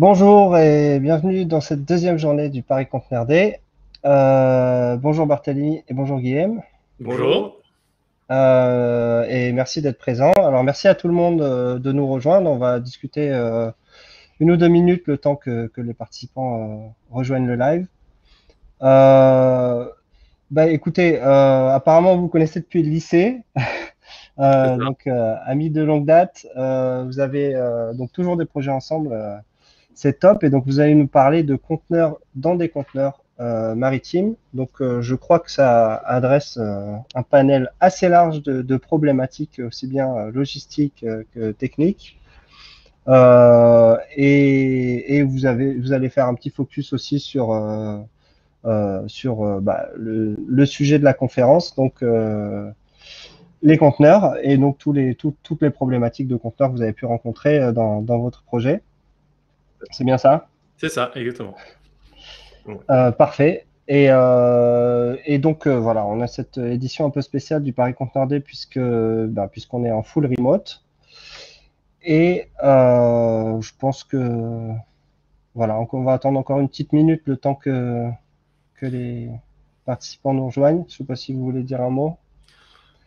Bonjour et bienvenue dans cette deuxième journée du Paris Conteneur euh, Day. bonjour Barthélemy et bonjour Guillaume. Bonjour. Euh, et merci d'être présent. Alors merci à tout le monde euh, de nous rejoindre. On va discuter une ou deux minutes le temps que, les participants rejoignent le live. bah écoutez, apparemment vous connaissez depuis le lycée. donc amis de longue date, vous avez donc toujours des projets ensemble c'est top. Et donc, vous allez nous parler de conteneurs dans des conteneurs euh, maritimes. Donc, euh, je crois que ça adresse euh, un panel assez large de, problématiques, aussi bien logistiques que techniques. Et, vous, avez, vous allez faire un petit focus aussi sur, sur bah, le, sujet de la conférence. Donc, les conteneurs et donc tous les, toutes les problématiques de conteneurs que vous avez pu rencontrer dans votre projet. C'est bien ça C'est ça, exactement. Euh, parfait. Et, euh, donc euh, voilà, on a cette édition un peu spéciale du Paris Conte puisque bah, puisqu'on est en full remote. Et je pense que voilà, on, va attendre encore une petite minute le temps que, que les participants nous rejoignent. Je ne sais pas si vous voulez dire un mot.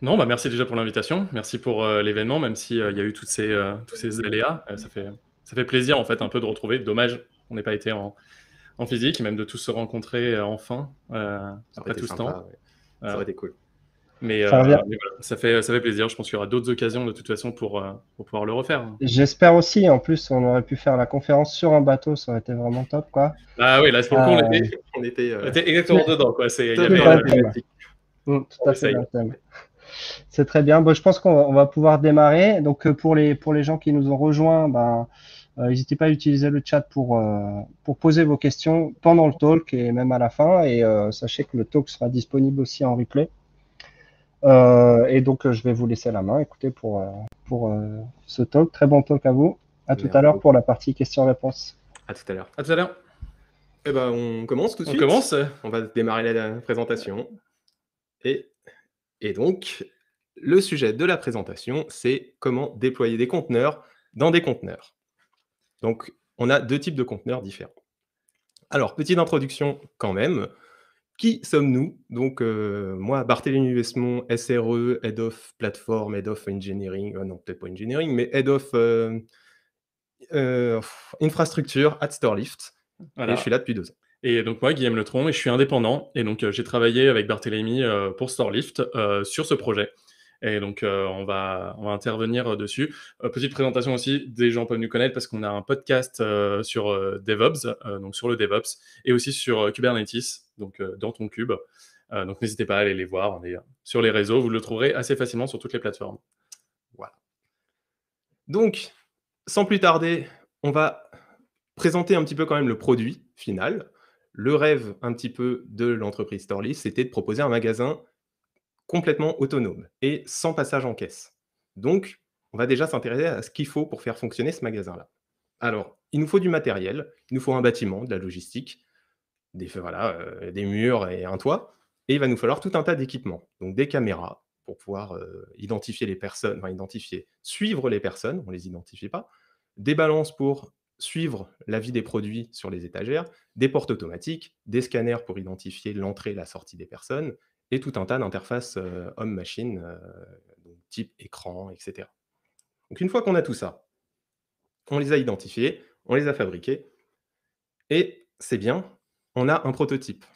Non, bah merci déjà pour l'invitation. Merci pour l'événement, même s'il y a eu toutes ces, tous ces aléas. ça fait ça fait plaisir en fait un peu de retrouver. Dommage, on n'ait pas été en, physique, même de tous se rencontrer euh, enfin euh, après tout ce temps. Euh, ça aurait été cool. Mais, ça, fait, ça fait plaisir. Je pense qu'il y aura d'autres occasions de toute façon pour, pouvoir le refaire. J'espère aussi. En plus, on aurait pu faire la conférence sur un bateau. Ça aurait été vraiment top. Quoi. Ah oui, là, c'est pour le coup, on était, exactement dedans. Quoi. C'est, tout, à fait C'est très bien. Bon, je pense qu'on va, pouvoir démarrer. Donc, pour les, pour les gens qui nous ont rejoints, ben, euh, n'hésitez pas à utiliser le chat euh, pour, poser vos questions pendant le talk et même à la fin. Et euh, sachez que le talk sera disponible aussi en replay. et donc, je vais vous laisser la main, écoutez, pour, ce talk. Très bon talk à vous. À tout à l'heure pour la partie questions-réponses. À tout à l'heure. À tout à l'heure. Eh ben, on commence tout de suite. On commence. On va démarrer la présentation. et donc, le sujet de la présentation, c'est comment déployer des conteneurs dans des conteneurs. Donc, on a deux types de conteneurs différents. Alors, petite introduction quand même. Qui sommes-nous Donc, euh, moi, Barthélémy Vesmont, SRE, Head of Platform, Head of Engineering, euh, non, peut-être pas Engineering, mais Head of euh, Infrastructure at Storelift. Et je suis là depuis deux ans. Et donc moi, Guillaume Letron, et je suis indépendant. Et donc j'ai travaillé avec Barthélémy pour Storelift sur ce projet. Et donc, euh, on, va, on va intervenir euh, dessus. Euh, petite présentation aussi, des gens peuvent nous connaître parce qu'on a un podcast sur DevOps, donc sur le DevOps, et aussi sur Kubernetes, donc dans ton cube. donc, n'hésitez pas à aller les voir. On est sur les réseaux, vous le trouverez assez facilement sur toutes les plateformes. Voilà. Donc, sans plus tarder, on va présenter un petit peu quand même le produit final. Le rêve un petit peu de l'entreprise Storly, c'était de proposer un magasin complètement autonome et sans passage en caisse. Donc, on va déjà s'intéresser à ce qu'il faut pour faire fonctionner ce magasin-là. Alors, il nous faut du matériel, il nous faut un bâtiment, de la logistique, des, voilà, euh, des murs et un toit, et il va nous falloir tout un tas d'équipements, donc des caméras pour pouvoir euh, identifier les personnes, identifier, suivre les personnes, on ne les identifie pas, des balances pour suivre la vie des produits sur les étagères, des portes automatiques, des scanners pour identifier l'entrée et la sortie des personnes, et tout un tas d'interfaces euh, homme-machine, euh, type écran, etc. Donc une fois qu'on a tout ça, on les a identifiés, on les a fabriqués, et c'est bien, on a un prototype.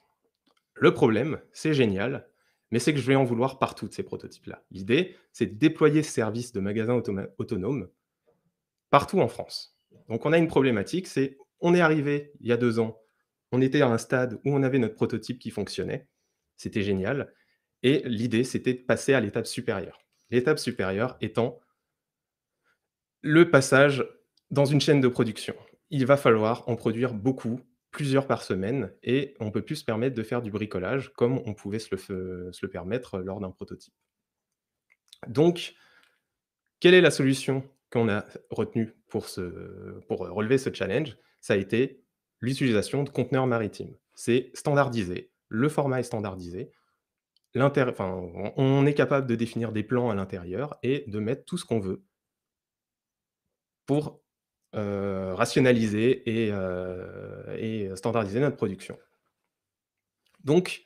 Le problème, c'est génial, mais c'est que je vais en vouloir partout de ces prototypes-là. L'idée, c'est de déployer ce service de magasin autonomes autonome partout en France. Donc on a une problématique, c'est on est arrivé il y a deux ans, on était à un stade où on avait notre prototype qui fonctionnait, c'était génial. Et l'idée, c'était de passer à l'étape supérieure. L'étape supérieure étant le passage dans une chaîne de production. Il va falloir en produire beaucoup, plusieurs par semaine, et on ne peut plus se permettre de faire du bricolage comme on pouvait se le, permettre lors d'un prototype. Donc, quelle est la solution qu'on a retenue pour, ce, pour relever ce challenge Ça a été l'utilisation de conteneurs maritimes. C'est standardisé, le format est standardisé, on est capable de définir des plans à l'intérieur et de mettre tout ce qu'on veut pour euh, rationaliser euh, et, standardiser notre production. Donc,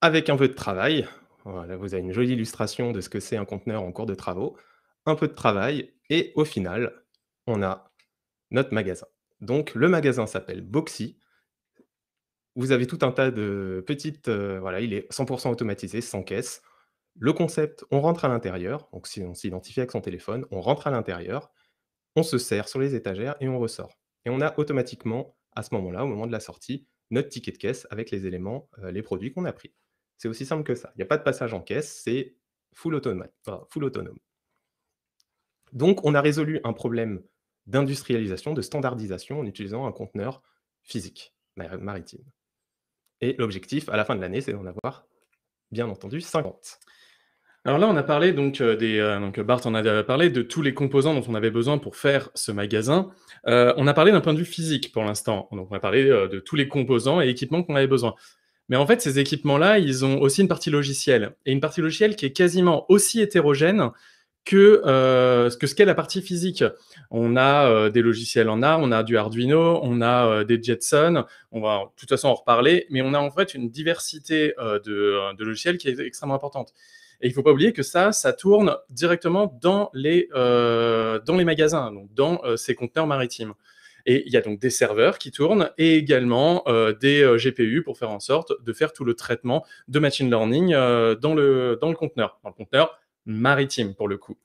avec un peu de travail, voilà, vous avez une jolie illustration de ce que c'est un conteneur en cours de travaux, un peu de travail, et au final, on a notre magasin. Donc, le magasin s'appelle Boxy, vous avez tout un tas de petites. Euh, voilà, il est 100% automatisé, sans caisse. Le concept, on rentre à l'intérieur. Donc, si on s'identifie avec son téléphone, on rentre à l'intérieur, on se sert sur les étagères et on ressort. Et on a automatiquement, à ce moment-là, au moment de la sortie, notre ticket de caisse avec les éléments, euh, les produits qu'on a pris. C'est aussi simple que ça. Il n'y a pas de passage en caisse, c'est full autonome. full autonome. Donc, on a résolu un problème d'industrialisation, de standardisation en utilisant un conteneur physique, maritime. Et l'objectif à la fin de l'année, c'est d'en avoir, bien entendu, 50. Alors là, on a parlé donc euh, des. Euh, donc euh, Bart en a parlé de tous les composants dont on avait besoin pour faire ce magasin. on a parlé d'un point de vue physique pour l'instant. Donc on a parlé de tous les composants et équipements qu'on avait besoin. Mais en fait, ces équipements-là, ils ont aussi une partie logicielle. Et une partie logicielle qui est quasiment aussi hétérogène euh, que, ce qu'est la partie physique. On a euh, des logiciels en art, on a du Arduino, on a euh, des Jetson, on va de toute façon en reparler, mais on a en fait une diversité de, logiciels qui est extrêmement importante. Et il ne faut pas oublier que ça, ça tourne directement dans les, magasins, donc dans ces conteneurs maritimes. Et il y a donc des serveurs qui tournent et également des GPU pour faire en sorte de faire tout le traitement de machine learning dans le conteneur. Dans le conteneur, maritime pour le coup.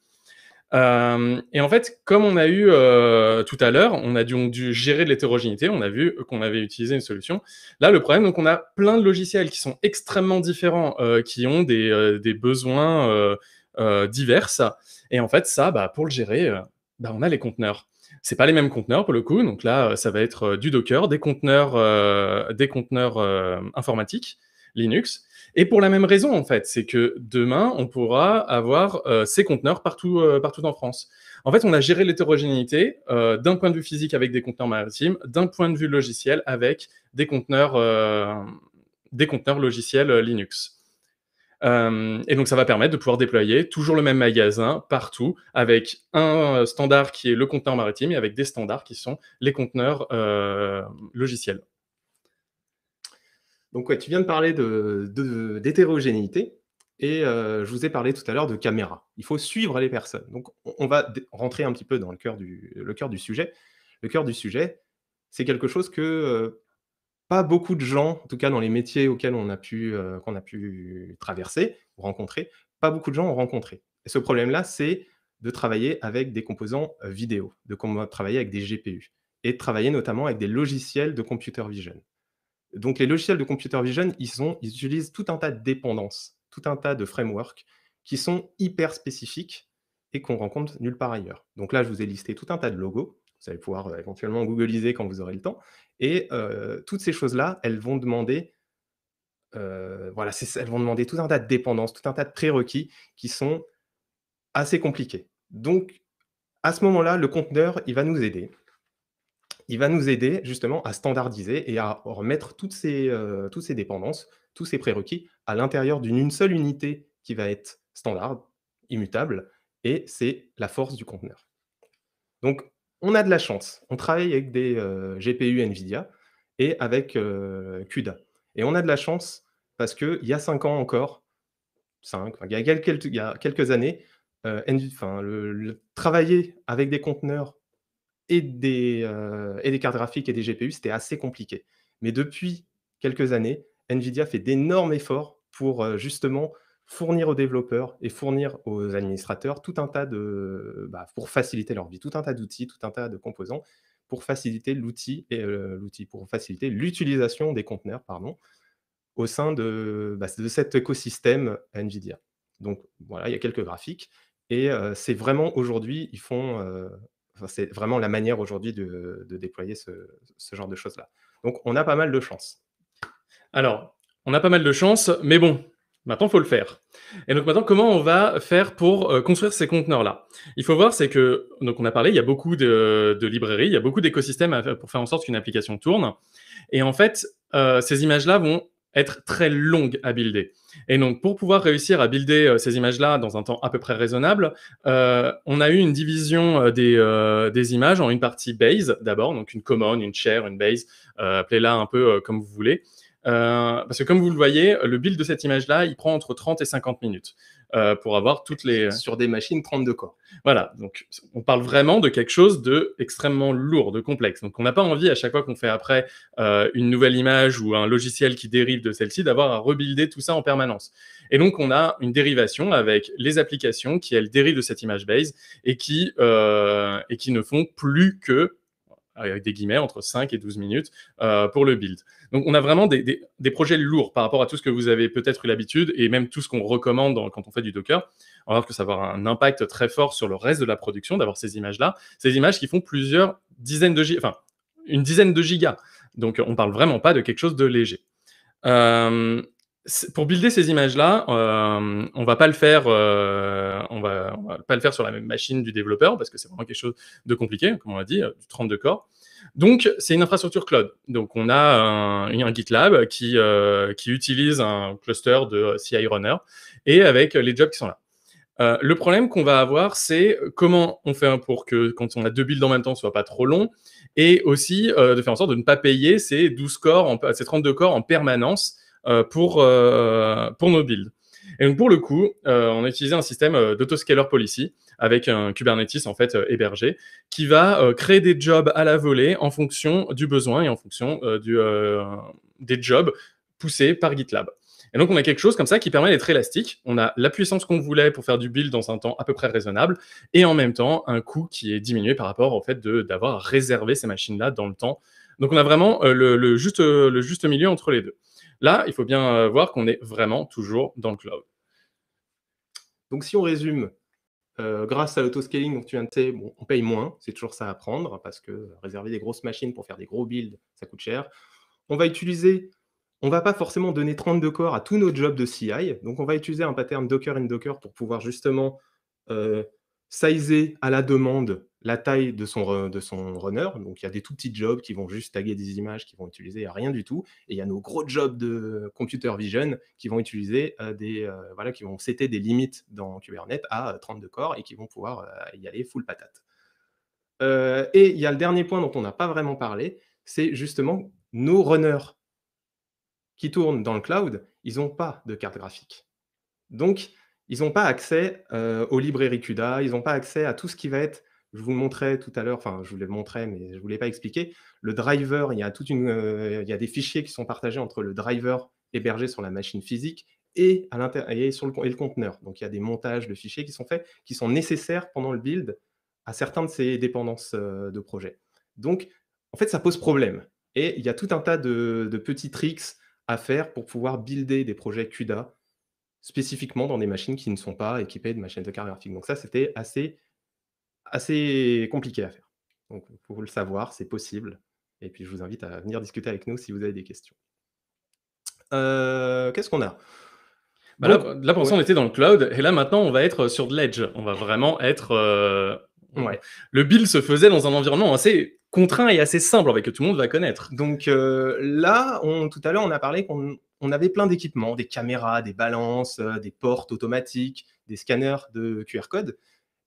Euh, et en fait, comme on a eu euh, tout à l'heure, on a dû, gérer de l'hétérogénéité, on a vu qu'on avait utilisé une solution. Là, le problème, donc on a plein de logiciels qui sont extrêmement différents, euh, qui ont des, besoins diverses Et en fait, ça, bah, pour le gérer, bah, on a les conteneurs. C'est pas les mêmes conteneurs pour le coup. Donc là, ça va être du Docker, des conteneurs, des conteneurs informatiques, Linux, et pour la même raison, en fait, c'est que demain, on pourra avoir euh, ces conteneurs partout, euh, partout en France. En fait, on a géré l'hétérogénéité euh, d'un point de vue physique avec des conteneurs maritimes, d'un point de vue logiciel avec des conteneurs, des conteneurs logiciels Linux. et donc, ça va permettre de pouvoir déployer toujours le même magasin partout avec un standard qui est le conteneur maritime et avec des standards qui sont les conteneurs logiciels. Donc tu viens de parler d'hétérogénéité. De, et euh, je vous ai parlé tout à l'heure de caméra. Il faut suivre les personnes. Donc, on va rentrer un petit peu dans le cœur du, le cœur du sujet. Le cœur du sujet, c'est quelque chose que euh, pas beaucoup de gens, en tout cas dans les métiers auxquels on a pu, euh, qu'on a pu traverser ou rencontrer, pas beaucoup de gens ont rencontré. Et ce problème-là, c'est de travailler avec des composants vidéo, de travailler avec des GPU et de travailler notamment avec des logiciels de computer vision. Donc les logiciels de computer vision, ils, ils utilisent tout un tas de dépendances, tout un tas de frameworks qui sont hyper spécifiques et qu'on rencontre nulle part ailleurs. Donc là, je vous ai listé tout un tas de logos. Vous allez pouvoir euh, éventuellement googliser quand vous aurez le temps. Et euh, toutes ces choses-là, elles vont demander, euh, voilà, elles vont demander tout un tas de dépendances, tout un tas de prérequis qui sont assez compliqués. Donc à ce moment-là, le conteneur, il va nous aider il va nous aider justement à standardiser et à remettre toutes ces, euh, ces dépendances, tous ces prérequis à l'intérieur d'une seule unité qui va être standard, immutable, et c'est la force du conteneur. Donc, on a de la chance. On travaille avec des euh, GPU NVIDIA et avec euh, CUDA. Et on a de la chance parce qu'il y a cinq ans encore, cinq, il, y a quelques, années, travailler avec des conteneurs et des, euh, des cartes graphiques et des GPU, c'était assez compliqué. Mais depuis quelques années, NVIDIA fait d'énormes efforts pour euh, justement fournir aux développeurs et fournir aux administrateurs tout un tas de... Bah, pour faciliter leur vie, tout un tas d'outils, tout un tas de composants pour faciliter l'outil et euh, l'outil pour faciliter l'utilisation des conteneurs, pardon, au sein de, bah, de cet écosystème NVIDIA. Donc voilà, il y a quelques graphiques. Et c'est vraiment aujourd'hui, ils font c'est vraiment la manière aujourd'hui de, déployer ce, genre de choses-là. Donc, on a pas mal de chance. Alors, on a pas mal de chance, mais bon, Maintenant, il faut le faire. Et donc maintenant, comment on va faire pour euh, construire ces conteneurs-là Il faut voir, c'est que, donc on a parlé, il y a beaucoup de, librairies, il y a beaucoup d'écosystèmes pour faire en sorte qu'une application tourne. Et en fait, euh, ces images-là vont être très longue à builder. Et donc, pour pouvoir réussir à builder euh, ces images-là dans un temps à peu près raisonnable, euh, on a eu une division euh, des, des images en une partie base d'abord, donc une common, une chair, une base, appelez-la un peu comme vous voulez. parce que comme vous le voyez, le build de cette image-là, il prend entre 30 et 50 minutes. Euh, pour avoir toutes les... Sur des machines 32 corps. Voilà, donc on parle vraiment de quelque chose de lourd, de complexe. Donc on n'a pas envie à chaque fois qu'on fait après euh, une nouvelle image ou un logiciel qui dérive de celle-ci d'avoir à rebuilder tout ça en permanence. Et donc on a une dérivation avec les applications qui elles dérivent de cette image base et qui, euh, et qui ne font plus que euh, avec des guillemets, entre 5 et 12 minutes euh, pour le build. Donc, on a vraiment des, projets lourds par rapport à tout ce que vous avez peut-être eu l'habitude et même tout ce qu'on recommande quand on fait du Docker. Alors que ça va avoir un impact très fort sur le reste de la production d'avoir ces images-là, ces images qui font plusieurs dizaines de gigas, enfin, une dizaine de gigas. Donc, on parle vraiment pas de quelque chose de léger. Euh, pour builder ces images-là, euh, on va pas le faire, euh, on, va, pas le faire sur la même machine du développeur parce que c'est vraiment quelque chose de compliqué, comme on l'a dit, euh, du 32 corps. Donc c'est une infrastructure cloud. Donc on a un, GitLab qui, utilise un cluster de CI runner et avec les jobs qui sont là. le problème qu'on va avoir, c'est comment on fait pour que quand on a deux builds en même temps, ce soit pas trop long, et aussi de faire en sorte de ne pas payer ces 12 corps, ces 32 corps en permanence euh, pour, euh, pour nos builds. Et donc pour le coup, euh, on a utilisé un système d'autoscaler policy avec un Kubernetes en fait hébergé qui va créer des jobs à la volée en fonction du besoin et en fonction du, des jobs poussés par GitLab. Et donc, on a quelque chose comme ça qui permet d'être élastique. On a la puissance qu'on voulait pour faire du build dans un temps à peu près raisonnable et en même temps un coût qui est diminué par rapport au fait d'avoir réservé ces machines-là dans le temps. Donc, on a vraiment le, juste, le juste milieu entre les deux. Là, il faut bien euh, voir qu'on est vraiment toujours dans le cloud. Donc si on résume, euh, grâce à l'autoscaling, tu viens on paye moins, c'est toujours ça à prendre, parce que réserver des grosses machines pour faire des gros builds, ça coûte cher. On va utiliser, on va pas forcément donner 32 corps à tous nos jobs de CI, donc on va utiliser un pattern Docker in Docker pour pouvoir justement euh, sizer à la demande la taille de son, de son runner. Donc, il y a des tout petits jobs qui vont juste taguer des images, qui vont utiliser rien du tout. Et il y a nos gros jobs de computer vision qui vont utiliser euh, des, euh, voilà, qui vont des limites dans Kubernetes à 32 euh, corps et qui vont pouvoir y aller full patate. et il y a le dernier point dont on n'a pas vraiment parlé, c'est justement nos runners qui tournent dans le cloud, ils n'ont pas de carte graphique. Donc, ils n'ont pas accès aux librairies CUDA, ils n'ont pas accès à tout ce qui va être je vous le montrais tout à l'heure, enfin, je vous l'ai montré, mais je ne vous pas expliquer. Le driver, il y, a toute une, euh, il y a des fichiers qui sont partagés entre le driver hébergé sur la machine physique et, à et sur le, et le conteneur. Donc, il y a des montages de fichiers qui sont faits, qui sont nécessaires pendant le build à certains de ces dépendances euh, de projet. Donc, en fait, ça pose problème. Et il y a tout un tas de, petits tricks à faire pour pouvoir builder des projets CUDA spécifiquement dans des machines qui ne sont pas équipées de machines de carte graphique. Donc ça, c'était assez assez compliqué à faire. Donc, pour faut le savoir, c'est possible. Et puis, je vous invite à venir discuter avec nous si vous avez des questions. Euh, qu'est-ce qu'on a bah là, là, pour l'instant on était dans le cloud, et là, maintenant, on va être sur de l'edge. On va vraiment être. Euh, ouais. Le build se faisait dans un environnement assez contraint et assez simple, avec que tout le monde va connaître. Donc euh, là, on, tout à l'heure, on a parlé qu'on avait plein d'équipements, des caméras, des balances, des portes automatiques, des scanners de QR code.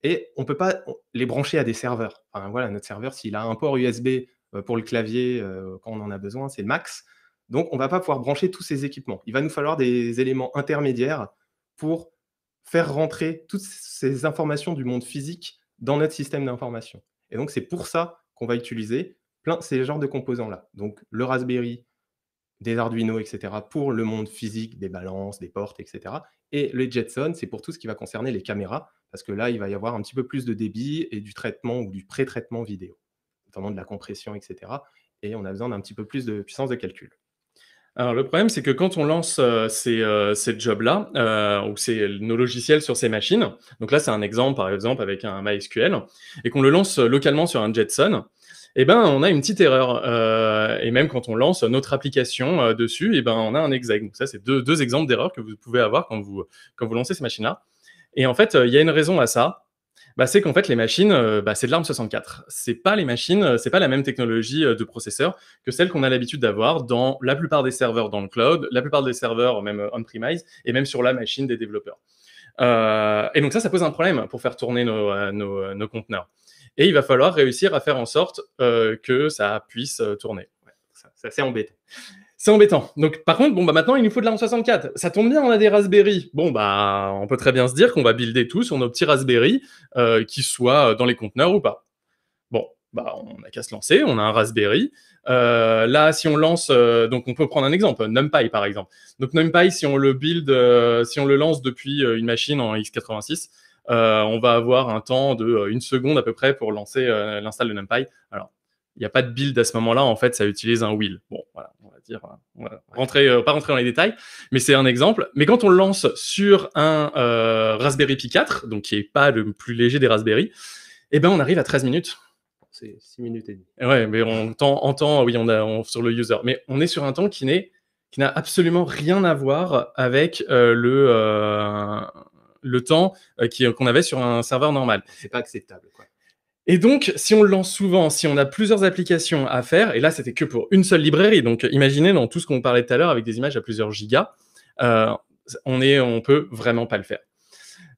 Et on peut pas les brancher à des serveurs. Enfin, voilà, notre serveur, s'il a un port USB euh, pour le clavier euh, quand on en a besoin, c'est le max. Donc, on va pas pouvoir brancher tous ces équipements. Il va nous falloir des éléments intermédiaires pour faire rentrer toutes ces informations du monde physique dans notre système d'information. Et donc, c'est pour ça qu'on va utiliser plein ces genres de composants-là. Donc, le Raspberry, des Arduino, etc., pour le monde physique, des balances, des portes, etc. Et le Jetson, c'est pour tout ce qui va concerner les caméras, parce que là, il va y avoir un petit peu plus de débit et du traitement ou du pré-traitement vidéo, notamment de la compression, etc. Et on a besoin d'un petit peu plus de puissance de calcul. Alors le problème, c'est que quand on lance euh, euh, ces, jobs-là, euh, ou c'est nos logiciels sur ces machines, donc là c'est un exemple par exemple avec un MySQL, et qu'on le lance localement sur un Jetson, eh ben on a une petite erreur. et même quand on lance notre application dessus, eh ben on a un exec. Donc ça c'est deux, deux exemples d'erreurs que vous pouvez avoir quand vous, quand vous lancez ces machines-là. Et en fait, euh, il y a une raison à ça. Bah, c'est qu'en fait les machines, euh, bah, c'est de l'arme 64. C'est pas les machines, euh, c'est pas la même technologie de processeur que celle qu'on a l'habitude d'avoir dans la plupart des serveurs dans le cloud, la plupart des serveurs même on-premise et même sur la machine des développeurs. et donc ça, ça pose un problème pour faire tourner nos, conteneurs. Et il va falloir réussir à faire en sorte que ça puisse tourner. c'est assez embêtant. C'est embêtant. Donc, par contre, bon, bah, maintenant, il nous faut de la 64. Ça tombe bien, on a des Raspberry. Bon, bah, on peut très bien se dire qu'on va builder tout sur nos petits Raspberry, euh, qu'ils soient euh, dans les conteneurs ou pas. Bon, bah, on n'a qu'à se lancer, on a un Raspberry. Euh, là, si on lance, euh, donc on peut prendre un exemple, NumPy par exemple. Donc NumPy, si on le build, si on le lance depuis une machine en x86, on va avoir un temps de une seconde à peu près pour lancer l'install de NumPy. Alors, il n'y a pas de build à ce moment-là. En fait, ça utilise un wheel. Bon, voilà, on va dire, rentrer, euh, pas rentrer dans les détails, mais c'est un exemple. Mais quand on le lance sur un euh, Raspberry Pi 4, donc qui n'est pas le plus léger des Raspberry, eh ben, on arrive à 13 minutes. C'est 6 minutes et demie. Ouais, mais on entend temps, oui, on a sur le user. Mais on est sur un temps qui n'est qui n'a absolument rien à voir avec euh, le le temps qu'on avait sur un serveur normal. C'est pas acceptable. Quoi. Et donc, si on le lance souvent, si on a plusieurs applications à faire, et là, c'était que pour une seule librairie. Donc, euh, imaginez dans tout ce qu'on parlait tout à l'heure avec des images à plusieurs gigas, euh, on ne on peut vraiment pas le faire.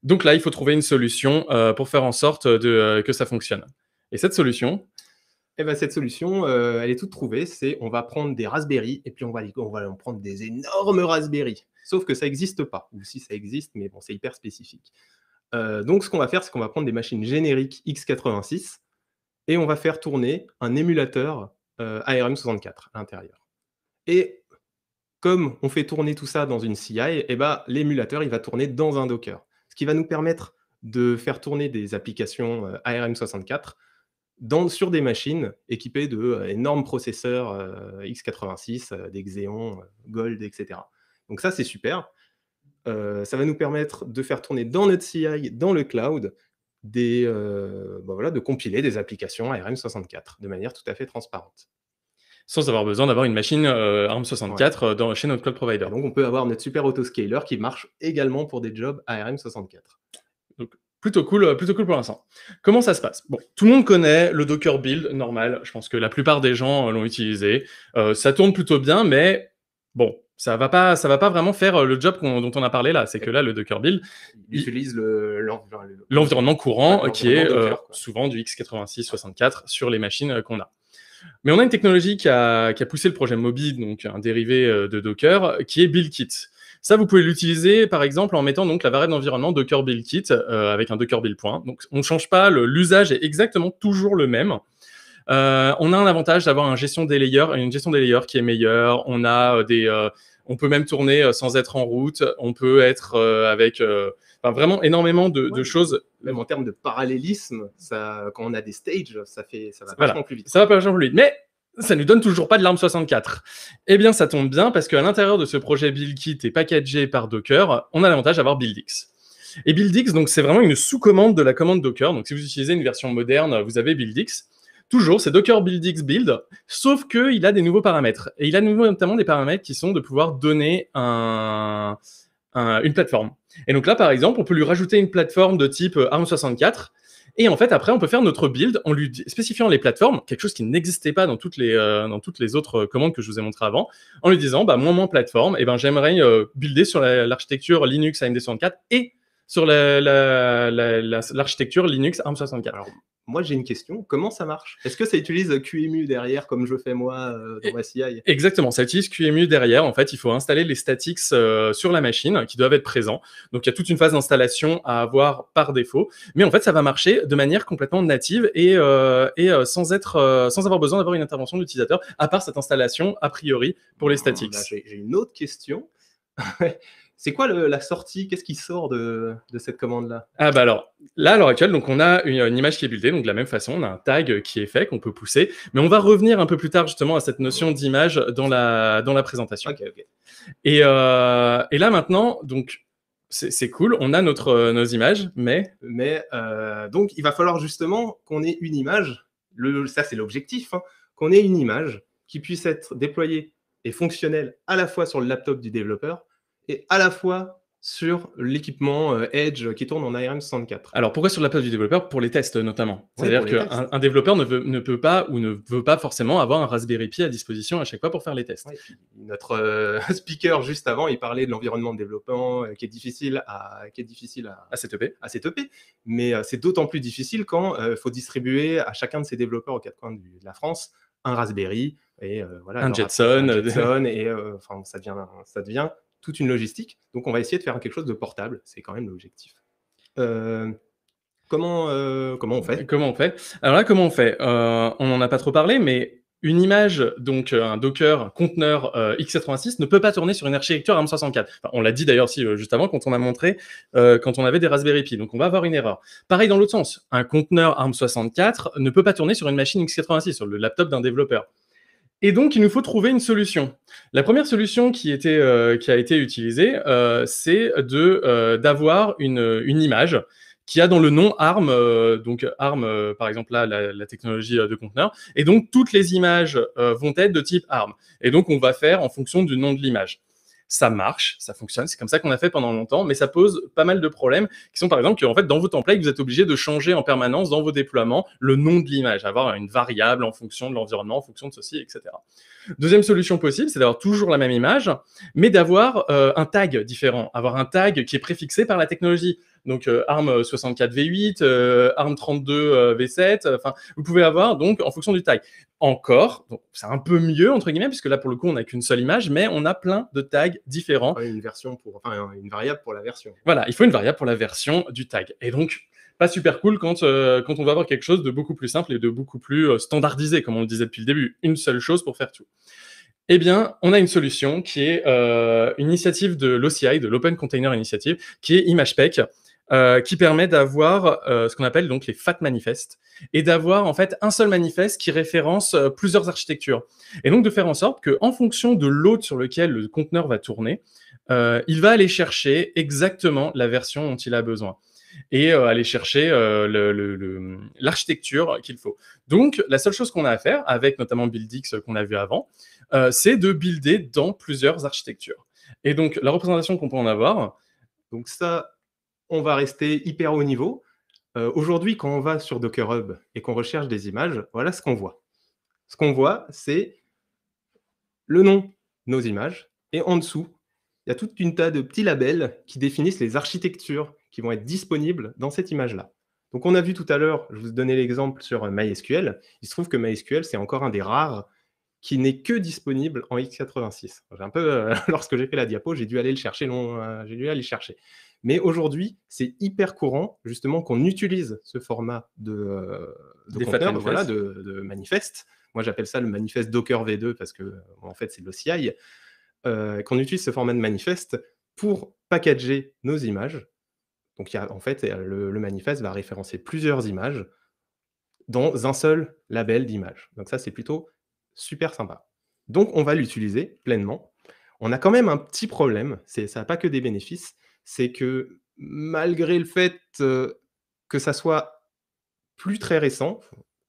Donc là, il faut trouver une solution euh, pour faire en sorte que ça fonctionne. Et cette solution, eh ben, cette solution, elle est toute trouvée. C'est on va prendre des Raspberry et puis on va, on va en prendre des énormes Raspberry. Sauf que ça n'existe pas. Ou si ça existe, mais bon, c'est hyper spécifique. Euh, donc, ce qu'on va faire, c'est qu'on va prendre des machines génériques x86 et on va faire tourner un émulateur euh, ARM64 à l'intérieur. Et comme on fait tourner tout ça dans une CI, eh ben, l'émulateur il va tourner dans un Docker, ce qui va nous permettre de faire tourner des applications euh, ARM64 sur des machines équipées de énormes processeurs x86, des Gold, etc. Donc ça, c'est super. Euh, ça va nous permettre de faire tourner dans notre CI, dans le cloud, des, euh, bah voilà, de compiler des applications ARM64 de manière tout à fait transparente. Sans avoir besoin d'avoir une machine euh, ARM64 dans, chez notre cloud provider. donc on peut avoir notre super autoscaler qui marche également pour des jobs ARM64. Donc plutôt cool, plutôt cool pour l'instant. Comment ça se passe Bon, tout le monde connaît le Docker build normal. Je pense que la plupart des gens l'ont utilisé. ça tourne plutôt bien, mais bon, ça va pas, ça va pas vraiment faire euh, le job dont on a parlé là. C'est que là, le Docker build utilise l'environnement courant qui est euh, souvent du x86 64 sur les machines euh, qu'on a. Mais on a une technologie qui a, qui a, poussé le projet Mobi, donc un dérivé de Docker, qui est BuildKit. Ça, vous pouvez l'utiliser, par exemple, en mettant donc la variable d'environnement Docker BuildKit avec un Docker build point. Donc, on ne change pas, l'usage est exactement toujours le même. Euh, on a un avantage d'avoir un gestion des une gestion des layers qui est meilleure. On a euh, des, euh, on peut même tourner sans être en route. On peut être avec, vraiment énormément de, choses. Même en termes de parallélisme, quand on a des stages, ça fait, ça va vachement plus vite. Ça va vachement plus vite, mais ça nous donne toujours pas de l'arme 64. Eh bien, ça tombe bien parce qu'à l'intérieur de ce projet BuildKit et packagé par Docker, on a l'avantage d'avoir BuildX. Et BuildX, donc, c'est vraiment une sous-commande de la commande Docker. Donc, si vous utilisez une version moderne, vous avez BuildX toujours, c'est Docker x Build, sauf qu'il a des nouveaux paramètres. Et il a notamment des paramètres qui sont de pouvoir donner une plateforme. Et donc là, par exemple, on peut lui rajouter une plateforme de type euh, ARM64. Et en fait, après, on peut faire notre build en lui spécifiant les plateformes, quelque chose qui n'existait pas dans toutes, les, euh, autres euh, commandes que je vous ai montrées avant, en lui disant, bah, moins plateforme, et ben, j'aimerais builder sur l'architecture Linux AMD64 et sur l'architecture la, Linux ARM64. Alors, moi, j'ai une question. Comment ça marche Est-ce que ça utilise QEMU derrière, comme je fais moi euh, dans ma CI Exactement, ça utilise QEMU derrière. En fait, il faut installer les statics euh, sur la machine qui doivent être présents. Donc, il y a toute une phase d'installation à avoir par défaut. Mais en fait, ça va marcher de manière complètement native et, euh, et sans, être, sans avoir besoin d'avoir une intervention d'utilisateur à part cette installation a priori pour les ah, statics. Bah, j'ai une autre question. C'est quoi la sortie Qu'est-ce qui sort de, cette commande-là Ah bah alors, là à l'heure actuelle, donc on a une, image qui est buildée, donc de la même façon, on a un tag qui est fait, qu'on peut pousser, mais on va revenir un peu plus tard justement à cette notion d'image dans la, dans la présentation. Euh, et, là maintenant, donc c'est cool, on a notre, euh, nos images, mais... Mais euh, donc il va falloir justement qu'on ait une image, ça c'est l'objectif, hein, qu'on ait une image qui puisse être déployée et fonctionnelle à la fois sur le laptop du développeur, et à la fois sur l'équipement euh, Edge qui tourne en ARM64. Alors pourquoi sur la place du développeur Pour les tests notamment. C'est-à-dire qu'un un développeur ne, veut, ne, peut pas ou ne veut pas forcément avoir un Raspberry Pi à disposition à chaque fois pour faire les tests. notre euh, speaker juste avant, il parlait de l'environnement de développement euh, qui est difficile à qui est difficile à, à À Mais c'est d'autant plus difficile quand il faut distribuer à chacun de ses développeurs aux quatre coins de la France un Raspberry et voilà un Jetson, un Jetson et enfin ça devient ça devient toute une logistique. Donc on va essayer de faire quelque chose de portable, c'est quand même l'objectif. Euh, comment, euh, comment on fait Comment on fait Alors là, comment on fait euh, On n'en a pas trop parlé, mais une image, donc un Docker, conteneur x86 ne peut pas tourner sur une architecture ARM64. on l'a dit d'ailleurs si, juste avant quand on a montré quand on avait des Raspberry Pi. Donc on va avoir une erreur. Pareil dans l'autre sens, un conteneur ARM64 ne peut pas tourner sur une machine x86, sur le laptop d'un développeur. Et donc, il nous faut trouver une solution. La première solution qui, euh, a été utilisée, euh, c'est euh, d'avoir une, image qui a dans le nom ARM, donc ARM, par exemple, là, la, technologie de conteneur. Et donc, toutes les images vont être de type ARM. Et donc, on va faire en fonction du nom de l'image ça marche, ça fonctionne. C'est comme ça qu'on a fait pendant longtemps, mais ça pose pas mal de problèmes qui sont par exemple que en fait, dans vos templates, vous êtes obligé de changer en permanence dans vos déploiements le nom de l'image, avoir une variable en fonction de l'environnement, en fonction de ceci, etc. Deuxième solution possible, c'est d'avoir toujours la même image, mais d'avoir euh, un tag différent, avoir un tag qui est préfixé par la technologie donc ARM 64 V8, ARM 32 V7, enfin vous pouvez avoir donc en fonction du tag. Encore, c'est un peu mieux entre guillemets puisque là pour le coup on n'a qu'une seule image, mais on a plein de tags différents. Une version pour, enfin une variable pour la version. Voilà, il faut une variable pour la version du tag. Et donc pas super cool quand, euh, quand on va avoir quelque chose de beaucoup plus simple et de beaucoup plus euh, standardisé, comme on le disait depuis le début. Une seule chose pour faire tout. Eh bien, on a une solution qui est euh, une initiative de l'OCI, de l'Open Container Initiative, qui est Imagepack. Euh, qui permet d'avoir euh, ce qu'on appelle donc les fat manifestes et d'avoir en fait un seul manifeste qui référence euh, plusieurs architectures et donc de faire en sorte qu'en fonction de l'hôte sur lequel le conteneur va tourner, il va aller chercher exactement la version dont il a besoin et aller chercher l'architecture qu'il faut. Donc la seule chose qu'on a à faire avec notamment BuildX qu'on a vu avant, c'est de builder dans plusieurs architectures. Et donc la représentation qu'on peut en avoir, donc ça on va rester hyper haut niveau. Euh, aujourd'hui, quand on va sur Docker Hub et qu'on recherche des images, voilà ce qu'on voit. Ce qu'on voit, c'est le nom, nos images, et en dessous, il y a toute une tas de petits labels qui définissent les architectures qui vont être disponibles dans cette image-là. Donc, on a vu tout à l'heure, je vous donnais l'exemple sur euh, MySQL. Il se trouve que MySQL, c'est encore un des rares qui n'est que disponible en x86. J'ai un peu, euh, lorsque j'ai fait la diapo, j'ai dû aller le chercher, j'ai dû aller chercher. Mais aujourd'hui, c'est hyper courant justement qu'on utilise ce format de, euh, de, voilà, de, manifeste. Moi, j'appelle ça le manifeste Docker V2 parce que euh, en fait, c'est l'OCI. Euh, qu'on utilise ce format de manifeste pour packager nos images. Donc, il y a, en fait, le, le manifeste va référencer plusieurs images dans un seul label d'image. Donc ça, c'est plutôt super sympa. Donc, on va l'utiliser pleinement. On a quand même un petit problème, ça n'a pas que des bénéfices, c'est que malgré le fait que ça soit plus très récent,